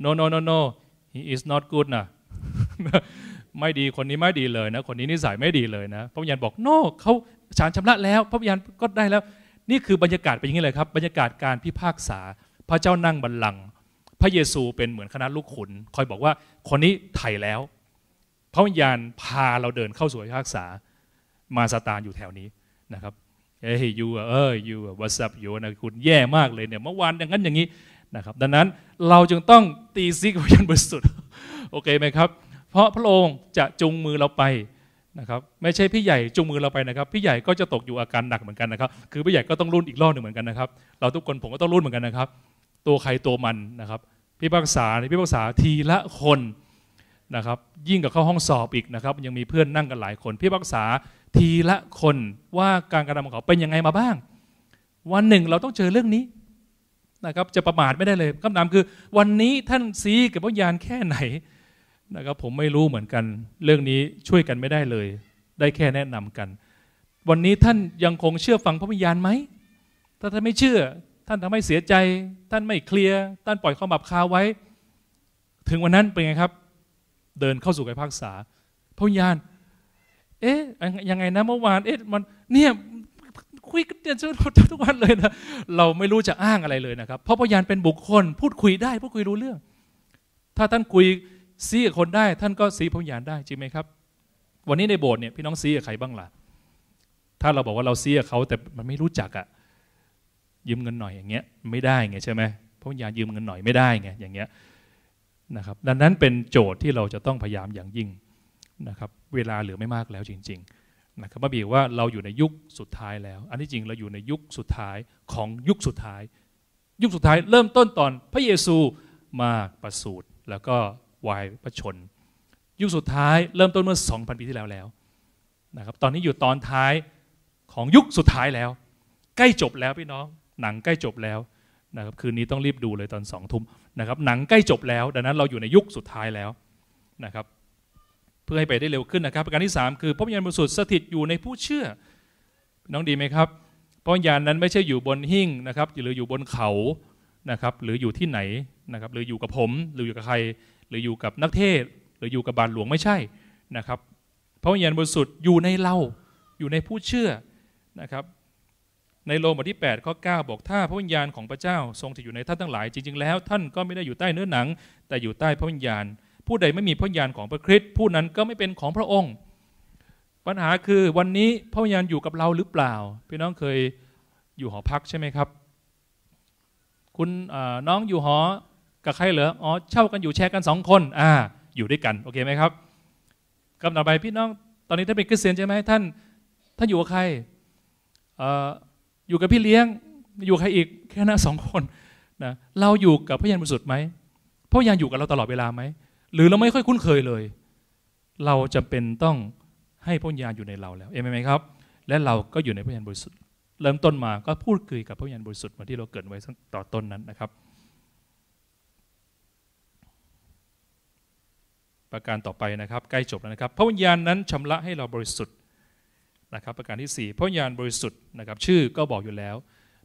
no no no no he is not good นะไม่ดีคนนี้ไม่ดีเลยนะ คนนี้นิสัยไม่ดีเลยนะพระวิญญาณบอกโน่เขาสารชำระแล้วพระวิญญาณก็ได้แล้ว นี่คือบรรยากาศเป็นอย่างนี้เลยครับบรรยากาศการพิพากษา พระเจ้านั่งบัลลังก์พระเยซูเป็นเหมือนคณะลูกขุนคอยบอกว่าคนนี้ไถ่แล้วพระวิญญาณพาเราเดินเข้าสู่พิพากษา มาสตานอยู่แถวนี้นะครับเฮ้ยยูเอ้ยยูวัสับยูนะคุณแย่มากเลยเนี่ย เมื่อวานอย่างนั้นอย่างนี้นะครับ ดังนั้นเราจึงต้องตีซิกวิญญาณบริสุทธิ์โอเคไหมครับเพราะพระองค์จะจุงมือเราไปนะครับไม่ใช่พี่ใหญ่จุงมือเราไปนะครับพี่ใหญ่ก็จะตกอยู่อาการหนักเหมือนกันนะครับคือพี่ใหญ่ก็ต้องรุ่นอีกรอบหนึ่งเหมือนกันนะครับเราทุกคนผมก็ต้องรุ่นเหมือนกันนะครับ ตัวใครตัวมันนะครับ พี่ภากษาพี่ภากษาทีละคนนะครับ ยิ่งกับเข้าห้องสอบอีกนะครับยังมีเพื่อนนั่งกันหลายคน พี่ภากษาทีละคนว่าการกระทำของเขาเป็นยังไงมาบ้าง วันหนึ่งเราต้องเจอเรื่องนี้นะครับ จะประมาทไม่ได้เลยคำถามคือ วันนี้ท่านซีกับพยานแค่ไหนนะครับผมไม่รู้เหมือนกันเรื่องนี้ช่วยกันไม่ได้เลย ได้แค่แนะนำกัน วันนี้ท่านยังคงเชื่อฟังพระวิญญาณไหมถ้าท่านไม่เชื่อ ท่านทำให้เสียใจ ท่านไม่เคลียร์ท่านปล่อยข้อบับคาไว้ ถึงวันนั้นเป็นไงครับ เดินเข้าสู่การพักษาพระวิญญาณเอ๊ะยังไงนะเมื่อวาน เอ๊ะมันเนี่ยคุยกันเนี่ยทุกวันเลยนะเราไม่รู้จะอ้างอะไรเลยนะครับ เพราะพยานเป็นบุคคล พูดคุยได้พูดคุยรู้เรื่อง ถ้าท่านคุยซีกับคนได้ท่านก็ซีพระวิญญาณได้จริงไหมครับ วันนี้ในโบสถ์เนี่ยพี่น้องซีกับใครบ้างล่ะถ้าเราบอกว่าเราซีกับเขาแต่มันไม่รู้จักอะยืมเงินหน่อยอย่างเงี้ยไม่ได้ไงใช่ไหมพระวิญญาณยืมเงินหน่อยไม่ได้ไงอย่างเงี้ยนะครับ ดังนั้นเป็นโจทย์ที่เราจะต้องพยายามอย่างยิ่งนะครับ เวลาเหลือไม่มากแล้วจริง ๆนะครับมาบีว่าเราอยู่ในยุคสุดท้ายแล้ว อันที่จริงเราอยู่ในยุคสุดท้ายของยุคสุดท้าย ยุคสุดท้ายเริ่มต้นตอนพระเยซูมาประสูติแล้วก็วายพระชนยุคสุดท้าย เริ่มต้นเมื่อ2,000ปีที่แล้วแล้วนะครับตอนนี้อยู่ตอนท้ายของยุคสุดท้ายแล้ว ใกล้จบแล้วพี่น้องหนังใกล้จบแล้วนะครับคืนนี้ต้องรีบดูเลยตอนสองทุ่มนะครับหนังใกล้จบแล้วดังนั้นเราอยู่ในยุคสุดท้ายแล้วนะครับ เพื่อให้ไปได้เร็วขึ้นนะครับประการที่ 3 คือพระวิญญาณบริสุทธิ์สถิตอยู่ในผู้เชื่อ น้องดีไหมครับ พระวิญญาณนั้นไม่ใช่อยู่บนหิ้งนะครับ หรืออยู่บนเขานะครับหรืออยู่ที่ไหนนะครับหรืออยู่กับผมหรืออยู่กับใครหรืออยู่กับนักเทศหรืออยู่กับบานหลวงไม่ใช่นะครับพระวิญญาณบริสุทธิ์อยู่ในเรา อยู่ในผู้เชื่อนะครับ ในโลมบทที่8ข้อเก้าบอกถ้าพระวิญญาณของพระเจ้าทรงถิอยู่ในท่านทั้งหลาย จริง ๆแล้วท่านก็ไม่ได้อยู่ ใต้เนื้อหนัง แต่อยู่ใต้พระวิญญาณผู้ใดไม่มีพระวิญญาณของพระคริสต์ผู้นั้นก็ไม่เป็นของพระองค์ ปัญหาคือวันนี้พระวิญญาณอยู่กับเราหรือเปล่าพี่น้องเคยอยู่หอพักใช่ไหมครับ คุณน้องอยู่หอกับใครเหรออ๋อ เช่ากันอยู่แชร์กันสองคน อ่า อยู่ด้วยกัน โอเคไหมครับกำลังไปพี่น้อง ตอนนี้ท่านเป็นคริสเตียนใช่ไหมท่านท่านอยู่กับใครออยู่กับพี่เลี้ยง อยู่ใครอีกแค่นั้นสองคน นะ เราอยู่กับพระยานบริสุทธิ์ไหมพระยานอยู่กับเราตลอดเวลาไหม หรือเราไม่ค่อยคุ้นเคยเลย เราจำเป็นต้องให้พระยานอยู่ในเราแล้ว เอเมนไหมครับ และเราก็อยู่ในพระยานบริสุทธิ์เริ่มต้นมาก็พูดคุยกับพระยานบริสุทธิ์เหมือนที่เราเกิดไว้ต่อต้นนั้นนะครับประการต่อไปนะครับใกล้จบแล้วนะครับพระวิญญาณนั้นชำระให้เราบริสุทธิ์นะครับประการที่4พระวิญญาณบริสุทธิ์นะครับชื่อก็บอกอยู่แล้ว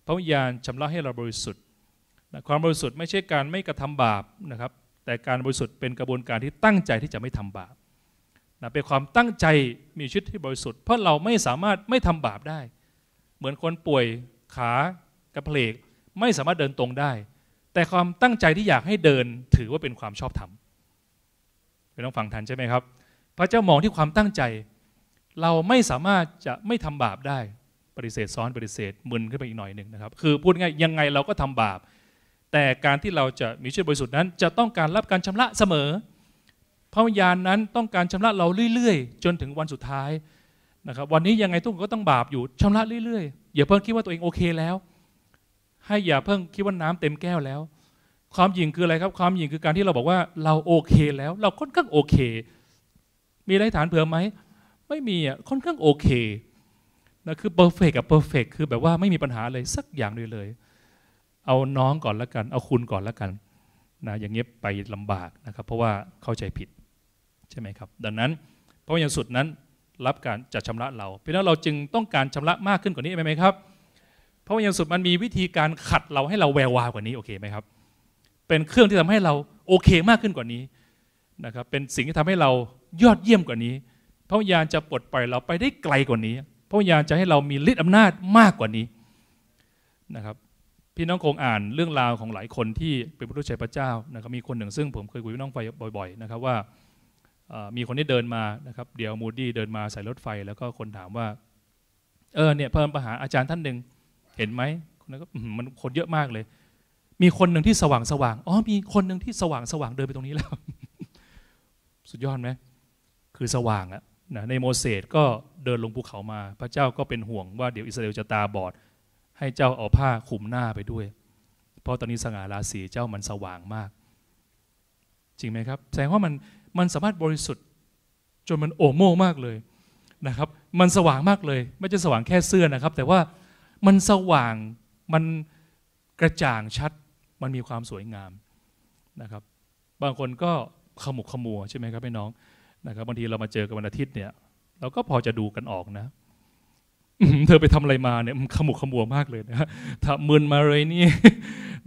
พระวิญญาณชำระให้เราบริสุทธิ์ความบริสุทธิ์ไม่ใช่การไม่กระทำบาปนะครับแต่การบริสุทธิ์เป็นกระบวนการที่ตั้งใจที่จะไม่ทำบาปนะเป็นความตั้งใจมีชีวิตที่บริสุทธิ์เพราะเราไม่สามารถไม่ทำบาปได้ เหมือนคนป่วยขากระเพลกไม่สามารถเดินตรงได้ แต่ความตั้งใจที่อยากให้เดินถือว่าเป็นความชอบธรรมไปต้องฟังทันใช่ไหมครับพระเจ้ามองที่ความตั้งใจเราไม่สามารถจะไม่ทำบาปได้ปฏิเสธซ้อนปฏิเสธมึนขึ้นไปอีกหน่อยหนึ่งนะครับคือพูดง่ายยังไงเราก็ทำบาปแต่การที่เราจะมีชีวิตบริสุทธิ์นั้นจะต้องการรับการชำระเสมอพระวิญญาณนั้นต้องการชำระเราเรื่อยๆ จนถึงวันสุดท้ายนะครับวันนี้ยังไงทุกคนก็ต้องบาปอยู่ชำระเรื่อยๆ อย่าเพิ่งคิดว่าตัวเองโอเคแล้ว ให้อย่าเพิ่งคิดว่าน้ำเต็มแก้วแล้วความหยิ่งคืออะไรครับความหยิ่งคือการที่เราบอกว่าเราโอเค แล้ว เราค่อนข้างโอเค มีไรฐานเผื่อไหมไม่มีอ่ะค่อนข้างโอเคนะคือเพอร์เฟกกับเพอร์เฟกคือแบบว่าไม่มีปัญหาเลยสักอย่างเลยเลยเอาน้องก่อนละกัน เอาคุณก่อนละกันนะอย่างเงี้ยไปลำบากนะครับเพราะว่าเข้าใจผิดใช่ไหมครับ ดังนั้นพระอย่างสุดนั้นรับการจัดชำระเรา เพราะนั้นเราจึงต้องการชำระมากขึ้นกว่านี้ไหมครับ เพราะวอย่างสุดมันมีวิธีการขัดเราให้เราแวววาวกว่านี้โอเคไหมครับเป็นเครื่องที่ทำให้เราโอเคมากขึ้นกว่านี้นะครับ เป็นสิ่งที่ทำให้เรายอดเยี่ยมกว่านี้พระวิญญาณจะปลดปล่อยเราไปได้ไกลกว่านี้พระวิญญาณจะให้เรามีฤทธิ์อำนาจมากกว่านี้นะครับ พี่น้องคงอ่านเรื่องราวของหลายคนที่เป็นผู้รู้ใจพระเจ้านะครับมีคนหนึ่งซึ่งผมเคยคุยกับน้องไฟบ่อยๆนะครับว่ามีคนที่เดินมานะครับเดี๋ยวมูดี้เดินมาใส่รถไฟ แล้วก็คนถามว่าเออเนี่ยเพิ่มปัญหาอาจารย์ท่านหนึ่งเห็นไหมคนนั้นก็มันคนเยอะมากเลยมีคนหนึ่งที่สว่างสว่าง อ๋อมีคนหนึ่งที่สว่างสว่างเดินไปตรงนี้แล้วสุดยอดไหมคือสว่างอะนะในโมเสสก็เดินลงภูเขามา พระเจ้าก็เป็นห่วงว่าเดี๋ยวอิสราเอลจะตาบอด ให้เจ้าเอาผ้าคลุมหน้าไปด้วย เพราะตอนนี้สง่าราศีเจ้ามันสว่างมาก จริงไหมครับ แสดงว่ามันมันสามารถบริสุทธิ์ จนมันโอโม่มากเลยนะครับ มันสว่างมากเลย ไม่ใช่สว่างแค่เสื้อนะครับ แต่ว่ามันสว่างมันกระจ่างชัดมันมีความสวยงามนะครับ บางคนก็ขมุกขมัวใช่ไหมครับพี่น้องนะครับ บางทีเรามาเจอกันวันอาทิตย์เนี่ยเราก็พอจะดูกันออกนะ เธอไปทำอะไรมาเนี่ยมันขมุกขมัวมากเลยนะทำมึนมาเลยนี่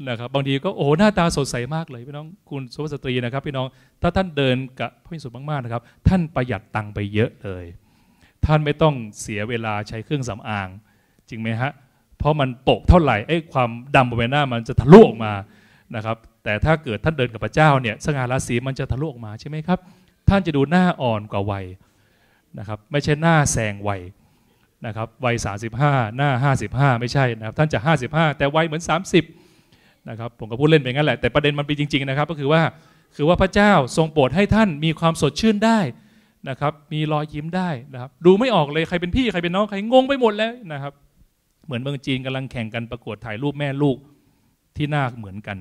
นะครับบางทีก็โอ้หน้าตาสดใสมากเลยพี่น้อง คุณสุภาพสตรีนะครับพี่น้อง ถ้าท่านเดินกับพระพิสุทธิ์มาก ๆ นะครับ ท่านประหยัดตังค์ไปเยอะเลยท่านไม่ต้องเสียเวลาใช้เครื่องสำอาง จริงไหมฮะเพราะมันโปกเท่าไหร่ไอ้ความดำบนใบหน้ามันจะทะลุออกมานะครับ แต่ถ้าเกิดท่านเดินกับพระเจ้าเนี่ยสง่าราศีมันจะทะลุออกมาใช่ไหมครับท่านจะดูหน้าอ่อนกว่าวัยนะครับ ไม่ใช่หน้าแซงวัยนะครับวัย35หน้า55ไม่ใช่นะครับ ท่านจะ55แต่วัยเหมือน30นะครับผมก็พูดเล่นไปงั้นแหละแต่ประเด็นมันเป็นจริงๆนะครับ ก็คือว่าคือว่าพระเจ้าทรงโปรดให้ท่านมีความสดชื่นได้นะครับ มีรอยยิ้มได้นะครับ ดูไม่ออกเลยใครเป็นพี่ใครเป็นน้องใครงงไปหมดแล้วนะครับเหมือนเมืองจีนกำลังแข่งกันประกวดถ่ายรูปแม่ลูกที่หน้าเหมือนกัน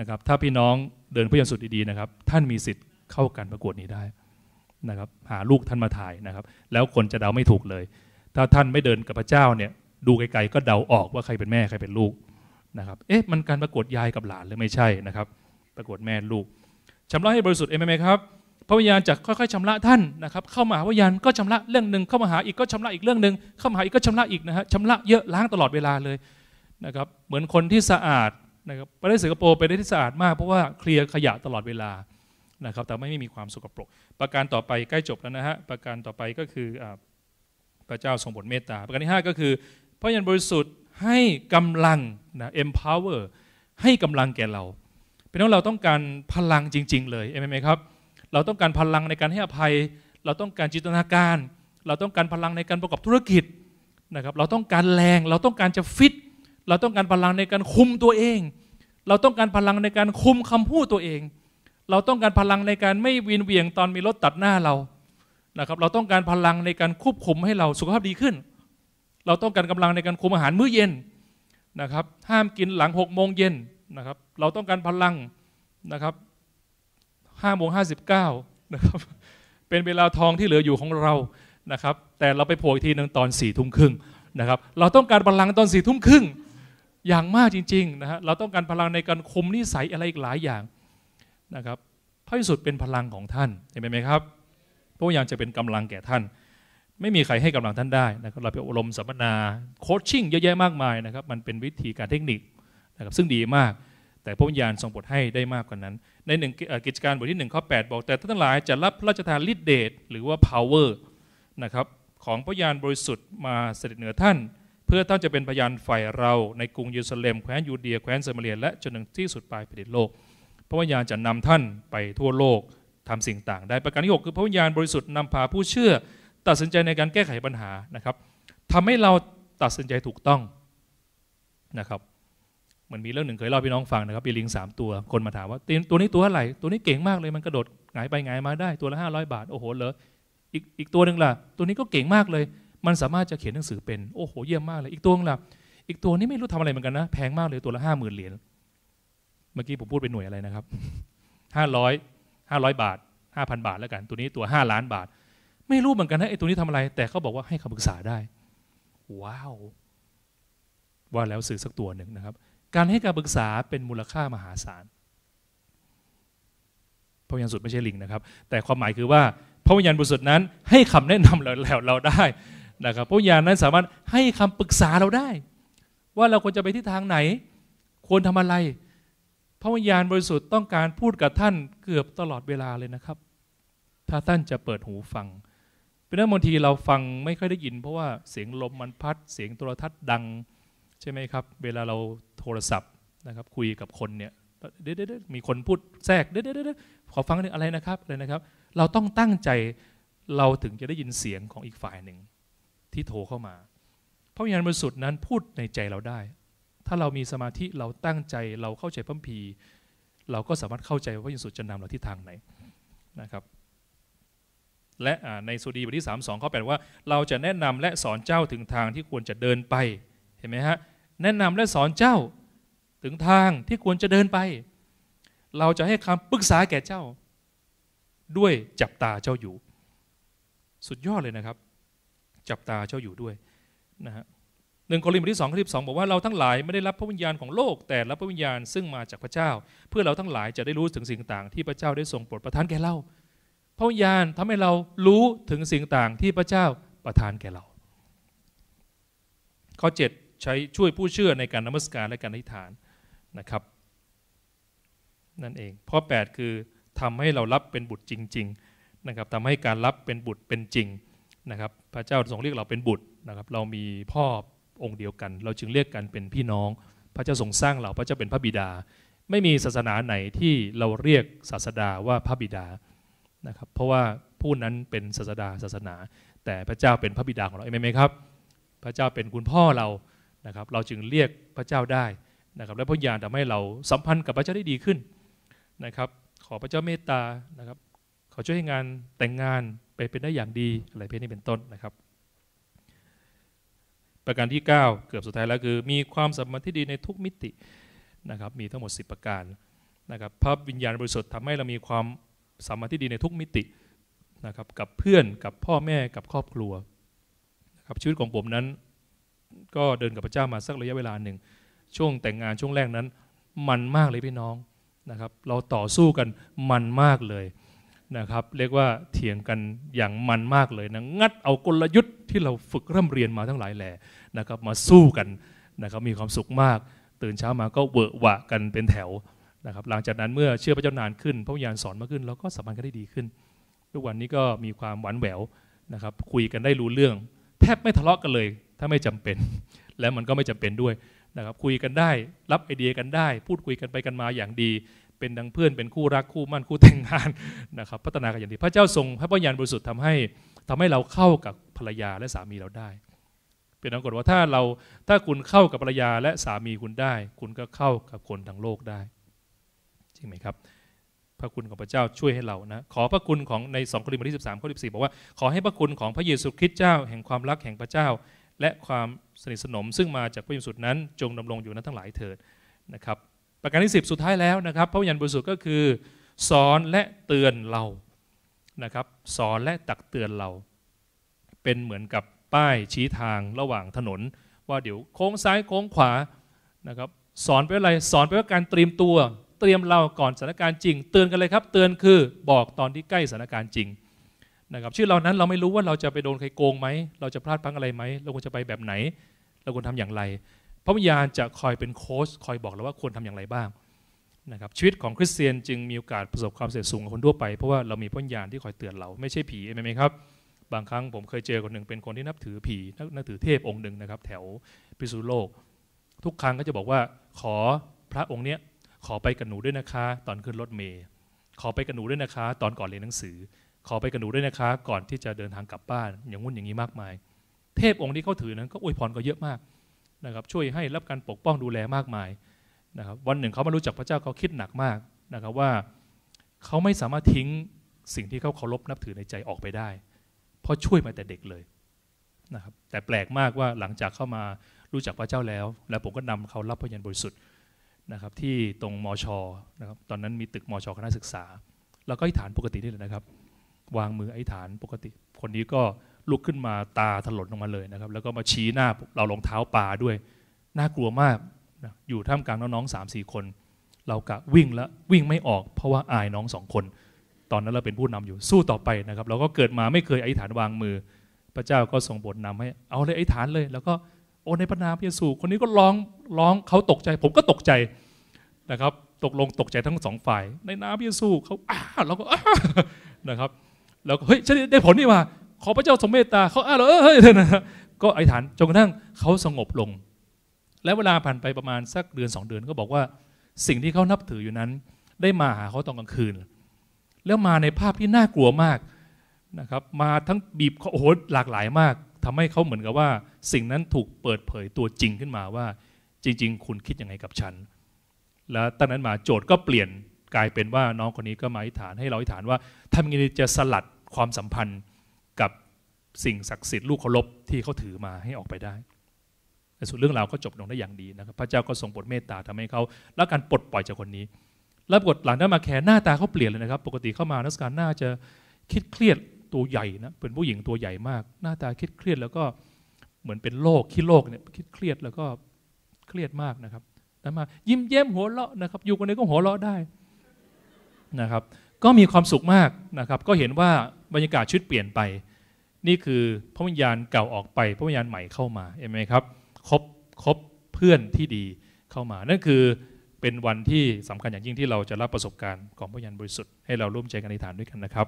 นะครับถ้าพี่น้องเดินพยัญชนะดีๆนะครับท่านมีสิทธิ์เข้าการประกวดนี้ได้นะครับหาลูกท่านมาถ่ายนะครับแล้วคนจะเดาไม่ถูกเลย ถ้าท่านไม่เดินกับพระเจ้าเนี่ยดูไกล ๆก็เดาออกว่าใครเป็นแม่ใครเป็นลูกนะครับเอ๊ะมันการประกวดยายกับหลานหรือไม่ใช่นะครับประกวดแม่ลูกชำระให้บริสุทธิ์เองมไหมครับพระวิญญาณจะค่อยๆชำระท่านนะครับเข้ามาหาวิญญาณก็ชำระเรื่องหนึ่งเข้ามาหาอีกก็ชำระอีกเรื่องหนึ่งเข้ามาหาอีกก็ชำระอีกนะฮะชำระเยอะล้างตลอดเวลาเลยนะครับเหมือนคนที่สะอาดนะครับประเทศสิงคโปร์เป็นประเทศที่สะอาดมาก เพราะว่าเคลียร์ขยะตลอดเวลานะครับแต่ไม่มีความสกปรก ประการต่อไปใกล้จบแล้วนะฮะประการต่อไปก็คือพระเจ้าทรงบทเมตตาประการที่5ก็คือพระยันบริสุทธิ์ให้กำลังนะ empower ให้กำลังแก่เราเป็นะาเราต้องการพลังจริง ๆ เลยเอเมนไหมครับเราต้องการพลังในการให้อภัย เราต้องการจินตนาการ เราต้องการพลังในการประกอบธุรกิจนะครับ เราต้องการแรง เราต้องการจะฟิต เราต้องการพลังในการคุมตัวเอง เราต้องการพลังในการคุมคำพูดตัวเอง เราต้องการพลังในการไม่วีนเวียงตอนมีรถตัดหน้าเรา นะครับ เราต้องการพลังในการควบคุมให้เราสุขภาพดีขึ้น เราต้องการกำลังในการคุมอาหารมื้อเย็นนะครับ ห้ามกินหลังหกโมงเย็นนะครับ เราต้องการพลังนะครับห้าโมงห้าสิบเก้านะครับเป็นเวลาทองที่เหลืออยู่ของเรานะครับแต่เราไปโผล่อีกทีนึงตอนสี่ทุ่มครึ่งนะครับเราต้องการพลังตอนสี่ทุ่มครึ่งอย่างมากจริงๆนะฮะเราต้องการพลังในการคุมนิสัยอะไรอีกหลายอย่างนะครับพระทธิ์เป็นพลังของท่านเห็นไหมครับพระวิญญาณจะเป็นกำลังแก่ท่าน ไม่มีใครให้กำลังท่านได้นะครับเราไปอบรมสัมมนาโคชชิ่งเยอะแยะมากมายนะครับมันเป็นวิธีการเทคนิคนะครับซึ่งดีมากแต่พระวิญญาณทรงบทให้ได้มากกว่านั้น ในหนึ่งกิจการบทที่1ข้อ8บอกแต่ท่านทั้งหลายจะรับพระราชทานฤทธิเดชหรือว่า power นะครับ ของพระญาณบริสุทธิ์มาเสด็จเหนือท่าน เพื่อท่านจะเป็นพยานฝ่ายเราในกรุงเยรูซาเล็มแคว้นยูเดียแคว้นเซมาเรียและจนถึงที่สุดปลายแผ่นดินโลก พระวิญญาณจะนำท่านไปทั่วโลก ทำสิ่งต่างได้ประการที่6คือพระวิญญาณบริสุทธิ์นำพาผู้เชื่อ ตัดสินใจในการแก้ไขปัญหานะครับทำให้เราตัดสินใจถูกต้องนะครับเหมือนมีเรื่องหนึ่งเคยเล่าพี่น้องฟังนะครับปีลิงสามตัวคนมาถามว่า ตัวนี้ตัวอะไรตัวนี้เก่งมากเลยมันกระโดดหงายไปหงายมาได้ตัวละห้าร้อยบาทโอ้โหเหรออีกอีกตัวหนึ่งล่ะ ตัวนี้ก็เก่งมากเลย มันสามารถจะเขียนหนังสือเป็นโอ้โห เยี่ยมมากเลย อีกตัวนึงล่ะอีกตัวนี้ไม่รู้ทำอะไรเหมือนกันนะ แพงมากเลยตัวละห้าหมื่นเหรียญเมื่อกี้ผมพูดเป็นหน่วยอะไรนะครับห้าร้อยห้าร้อยบาทห้าพันบาทแล้วกัน ตัวนี้ตัวห้าล้านบาท ไม่รู้เหมือนกันนะไอ้ตัวนี้ทำอะไร แต่เขาบอกว่าให้คำปรึกษาได้ ว้าวว่าแล้วสื่อสักตัวหนึ่งนะครับการให้การปรึกษาเป็นมูลค่ามหาศาล พระวิญญาณสุดไม่ใช่ลิงนะครับ แต่ความหมายคือว่าพระวิญญาณบริสุทธิ์นั้น ให้คำแนะนำเราแล้วเราได้นะครับ พระวิญญาณนั้นสามารถให้คำปรึกษาเราได้ ว่าเราควรจะไปที่ทางไหน ควรทำอะไรพระวิญญาณบริสุทธิ์ต้องการพูดกับท่านเกือบตลอดเวลาเลยนะครับ ถ้าท่านจะเปิดหูฟังเป็นเรื่องบางทีเราฟังไม่ค่อยได้ยิน เพราะว่าเสียงลมมันพัด เสียงโทรทัศน์ดังใช่ไหมครับเวลาเราทรศัพท์นะครับคุยกับคนเนี่ยเด้อมีคนพูดแทรกเด้อขอฟังนึงอะไรนะครับอะไรนะครับ เราต้องตั้งใจเราถึงจะได้ยินเสียงของอีกฝ่ายหนึ่งที่โทรเข้ามาพระวิญญาณบริสุทธิ์นั้นพูดในใจเราได้ ถ้าเรามีสมาธิเราตั้งใจเราเข้าใจพัมพี เราก็สามารถเข้าใจว่าพระยสุจะนำเราที่ทางไหนนะครับและในสุดีบทที่3งเขาแปลว่า เราจะแนะนำและสอนเจ้าถึงทางที่ควรจะเดินไปเห็นไหมฮะแนะนำและสอนเจ้าถึงทางที่ควรจะเดินไป เราจะให้คำปรึกษาแก่เจ้า ด้วยจับตาเจ้าอยู่ สุดยอดเลยนะครับ จับตาเจ้าอยู่ด้วยนะฮะหนึ่งโครินธ์บทที่สองข้อที่สองบอกว่าเราทั้งหลายไม่ได้รับพระวิญญาณของโลก แต่รับพระวิญญาณซึ่งมาจากพระเจ้า เพื่อเราทั้งหลายจะได้รู้ถึงสิ่งต่างที่พระเจ้าได้ทรงโปรดประทานแก่เรา พระวิญญาณทำให้เรารู้ถึงสิ่งต่างที่พระเจ้าประทานแก่เราข้อ7 ใช้ช่วยผู้เชื่อในการนมัสการและการอธิษฐานนะครับนั่นเองข้อ8คือทำให้เรารับเป็นบุตรจริงๆนะครับทำให้การรับเป็นบุตรเป็นจริงนะครับพระเจ้าทรงเรียกเราเป็นบุตรนะครับ เรามีพ่อองค์เดียวกัน เราจึงเรียกกันเป็นพี่น้อง พระเจ้าทรงสร้างเราพระเจ้าเป็นพระบิดา ไม่มีศาสนาไหนที่เราเรียกศาสดาว่าพระบิดานะครับเพราะว่าผู้นั้นเป็นศาสดาศาสนา แต่พระเจ้าเป็นพระบิดาของเราเองไหมครับพระเจ้าเป็นคุณพ่อเรานะครับเราจึงเรียกพระเจ้าได้นะครับและพระญาณทำให้เราสัมพันธ์กับพระเจ้าได้ดีขึ้นนะครับขอพระเจ้าเมตตานะครับขอช่วยให้งานแต่งงานไปเป็นได้อย่างดีอะไรเพียนี้เป็นต้นนะครับ ประการที่ 9 เกือบสุดท้ายแล้วคือ มีความสัมพันธ์ที่ดีในทุกมิตินะครับมีทั้งหมด 10 ประการนะครับพระวิญญาณบริสุทธิ์ทำให้เรามีความสัมพันธ์ที่ดีในทุกมิตินะครับกับเพื่อนกับพ่อแม่กับครอบครัวนะครับชีวิตของผมนั้น ก็เดินกับพระเจ้ามาสักระยะเวลาหนึ่งช่วงแต่งงานช่วงแรกนั้น มันมากเลยพี่น้องนะครับเราต่อสู้กันมันมากเลยนะครับเรียกว่าเถียงกันอย่างมันมากเลยนะงัดเอากลยุทธ์ที่เราฝึกร่ำเรียนมาทั้งหลายแหล่นะครับมาสู้กันนะครับมีความสุขมาก ตื่นเช้ามาก็เวอะหวะกันเป็นแถวนะครับหลังจากนั้นเมื่อเชื่อพระเจ้านานขึ้นพระวิญญาณสอนมากขึ้น เราก็สัมพันธ์กันได้ดีขึ้น ทุกวันนี้ก็มีความหวานแหววนะครับคุยกันได้รู้เรื่อง แทบไม่ทะเลาะกันเลย ถ้าไม่จำเป็น และมันก็ไม่จำเป็นด้วยนะครับคุยกันได้รับไอเดียกันได้ พูดคุยกันไปกันมาอย่างดี เป็นดังเพื่อนเป็นคู่รักคู่มั่นคู่แต่งงานนะครับพัฒนากันอย่างดีพระเจ้าทรง พระพัญญนบริสุทธิ์ทำให้ ทำให้เราเข้ากับภรรยาและสามีเราได้เป็นดังกฎว่าถ้าเราถ้าคุณเข้ากับภรรยาและสามีคุณได้ คุณก็เข้ากับคนทั้งโลกได้จริงไหมครับ พระคุณของพระเจ้าช่วยให้เรานะขอพระคุณของในสโคริ์บทที่สสิบามข้อสสิบี่บอกว่าขอให้พระคุณของพระเยซูคริสต์เจ้าแห่งความรักแห่งพระเจ้าและความสนิทสนม ซึ่งมาจากพระยาณสุดนั้นจงดำรงอยู่นั้นทั้งหลายเถิดนะครับประการที่ 10 สุดท้ายแล้วนะครับพระวิญญาณบริสุทธิ์ก็คือ สอนและเตือนเรานะครับสอนและตักเตือนเรา เป็นเหมือนกับป้ายชี้ทางระหว่างถนน ว่าเดี๋ยวโค้งซ้ายโค้งขวานะครับสอนไปอะไรสอนไปว่าการเตรียมตัว เตรียมเราก่อนสถานการณ์จริง เตือนกันเลยครับ เตือนคือบอกตอนที่ใกล้สถานการณ์จริงนะครับชื่อเรานั้นเราไม่รู้ว่าเราจะไปโดนใครโกงไหมเราจะพลาดพังอะไรไหมเราควรจะไปแบบไหนเราควรทำอย่างไรพระวิญญาณจะคอยเป็นโค้ชคอยบอกเราว่าควรทำอย่างไรบ้างนะครับชีวิตของคริสเตียนจึงมีโอกาสประสบความสำเร็จสูงกว่าคนทั่วไปเพราะว่าเรามีพระวิญญาณที่คอยเตือนเราไม่ใช่ผีใช่ไหมครับบางครั้งผมเคยเจอคนหนึ่งเป็นคนที่นับถือผีนับถือเทพองค์หนึ่งนะครับแถวพิสุโลก ทุกครั้งก็จะบอกว่าขอพระองค์เนี้ยขอไปกับหนูด้วยนะคะ ตอนขึ้นรถเมย์ขอไปกับหนูด้วยนะคะ ตอนก่อนเรียนหนังสือขอไปกับหนูด้วยนะคะก่อนที่จะเดินทางกลับบ้านอย่างงุ่นอย่างนี้มากมายเทพองค์ที่เขาถือนั้นก็อวยพรก็เยอะมากนะครับช่วยให้รับการปกป้องดูแลมากมายนะครับวันหนึ่งเขามารู้จักพระเจ้าเขาคิดหนักมากนะครับว่าเขาไม่สามารถทิ้งสิ่งที่เขาเคารพนับถือในใจออกไปได้ เพราะช่วยมาแต่เด็กเลยนะครับแต่แปลกมากว่าหลังจากเข้ามารู้จักพระเจ้าแล้ว แล้วผมก็นำเขารับพระยันบริสุทธิ์นะครับที่ตรงมอชอนะครับตอนนั้นมีตึกมอชอคณะศึกษาแล้วก็อธิษฐานปกตินี่แหละนะครับวางมือไอ้ฐานปกติ คนนี้ก็ลุกขึ้นมาตาถลนออกมาเลยนะครับ แล้วก็มาชี้หน้าเรารองเท้าป่าด้วยน่ากลัวมากนะอยู่ท่ามกลางน้องๆสามสี่คน เรากะวิ่งแล้ววิ่งไม่ออก เพราะว่าอายน้องสองคน ตอนนั้นเราเป็นผู้นำอยู่สู้ต่อไปนะครับ เราก็เกิดมาไม่เคยไอ้ฐานวางมือ พระเจ้าก็ทรงบทนำให้เอาเลยไอ้ฐานเลย แล้วก็โอในพระนามพระเยซูคนนี้ก็ร้องร้องเขาตกใจ ผมก็ตกใจนะครับ ตกลงตกใจทั้งสองฝ่าย ในนามพระเยซูเขาอ้าเราก็อ้านะครับแล้วเฮ้ยฉันได้ผลนี่มาขอพระเจ้าทรงเมตตาเขาอ้าเราเออเฮ้ยนะก็อธิษฐานจนกระทั่งเขาสงบลง และเวลาผ่านไปประมาณสักเดือนสองเดือน ก็บอกว่า สิ่งที่เขานับถืออยู่นั้น ได้มาหาเขาตอนกลางคืน แล้วมาในภาพที่น่ากลัวมากนะครับมาทั้งบีบโอ้โหหลากหลายมาก ทำให้เขาเหมือนกับว่าสิ่งนั้นถูกเปิดเผย ตัวจริงขึ้นมาว่าจริง ๆ คุณคิดยังไงกับฉัน แล้วตั้งนั้นมาโจทย์ก็เปลี่ยนกลายเป็นว่าน้องคนนี้ก็มาอธิษฐานให้เราอธิษฐานว่าทำยังไงจะสลัดความสัมพันธ์กับสิ่งศักดิ์สิทธิ์ลูกเคารพที่เขาถือมาให้ออกไปได้ในสุดเรื่องราวก็จบลงได้อย่างดีนะครับ พระเจ้าก็ทรงโปรดเมตตาทำให้เขาแลวการปลดปล่อยจากคนนี้ แล้วกดหลังนั้นมาแคร์หน้าตาเขาเปลี่ยนเลยนะครับ ปกติเข้ามานักการหน้าจะคิดเครียดตัวใหญ่นะเป็นผู้หญิงตัวใหญ่มาก หน้าตาคิดเครียดแล้วก็เหมือนเป็นโรคคีดโรคเนี่ยคิดเครียดแล้วก็เครียดมากนะครับแล้วมายิ้มเย้มหัวเราะนะครับอยู่คนนี้ก็หัวเราะได้นะครับ ก็มีความสุขมากนะครับ ก็เห็นว่าบรรยากาศชีวิตเปลี่ยนไป นี่คือพระวิญญาณเก่าออกไปพระวิญญาณใหม่เข้ามาเห็นไหมครับ คบคบเพื่อนที่ดีเข้ามา นั่นคือเป็นวันที่สำคัญอย่างยิ่งที่เราจะรับประสบการณ์ของพระวิญญาณบริสุทธิ์ให้เราร่วมใจกันอธิษฐานด้วยกันนะครับ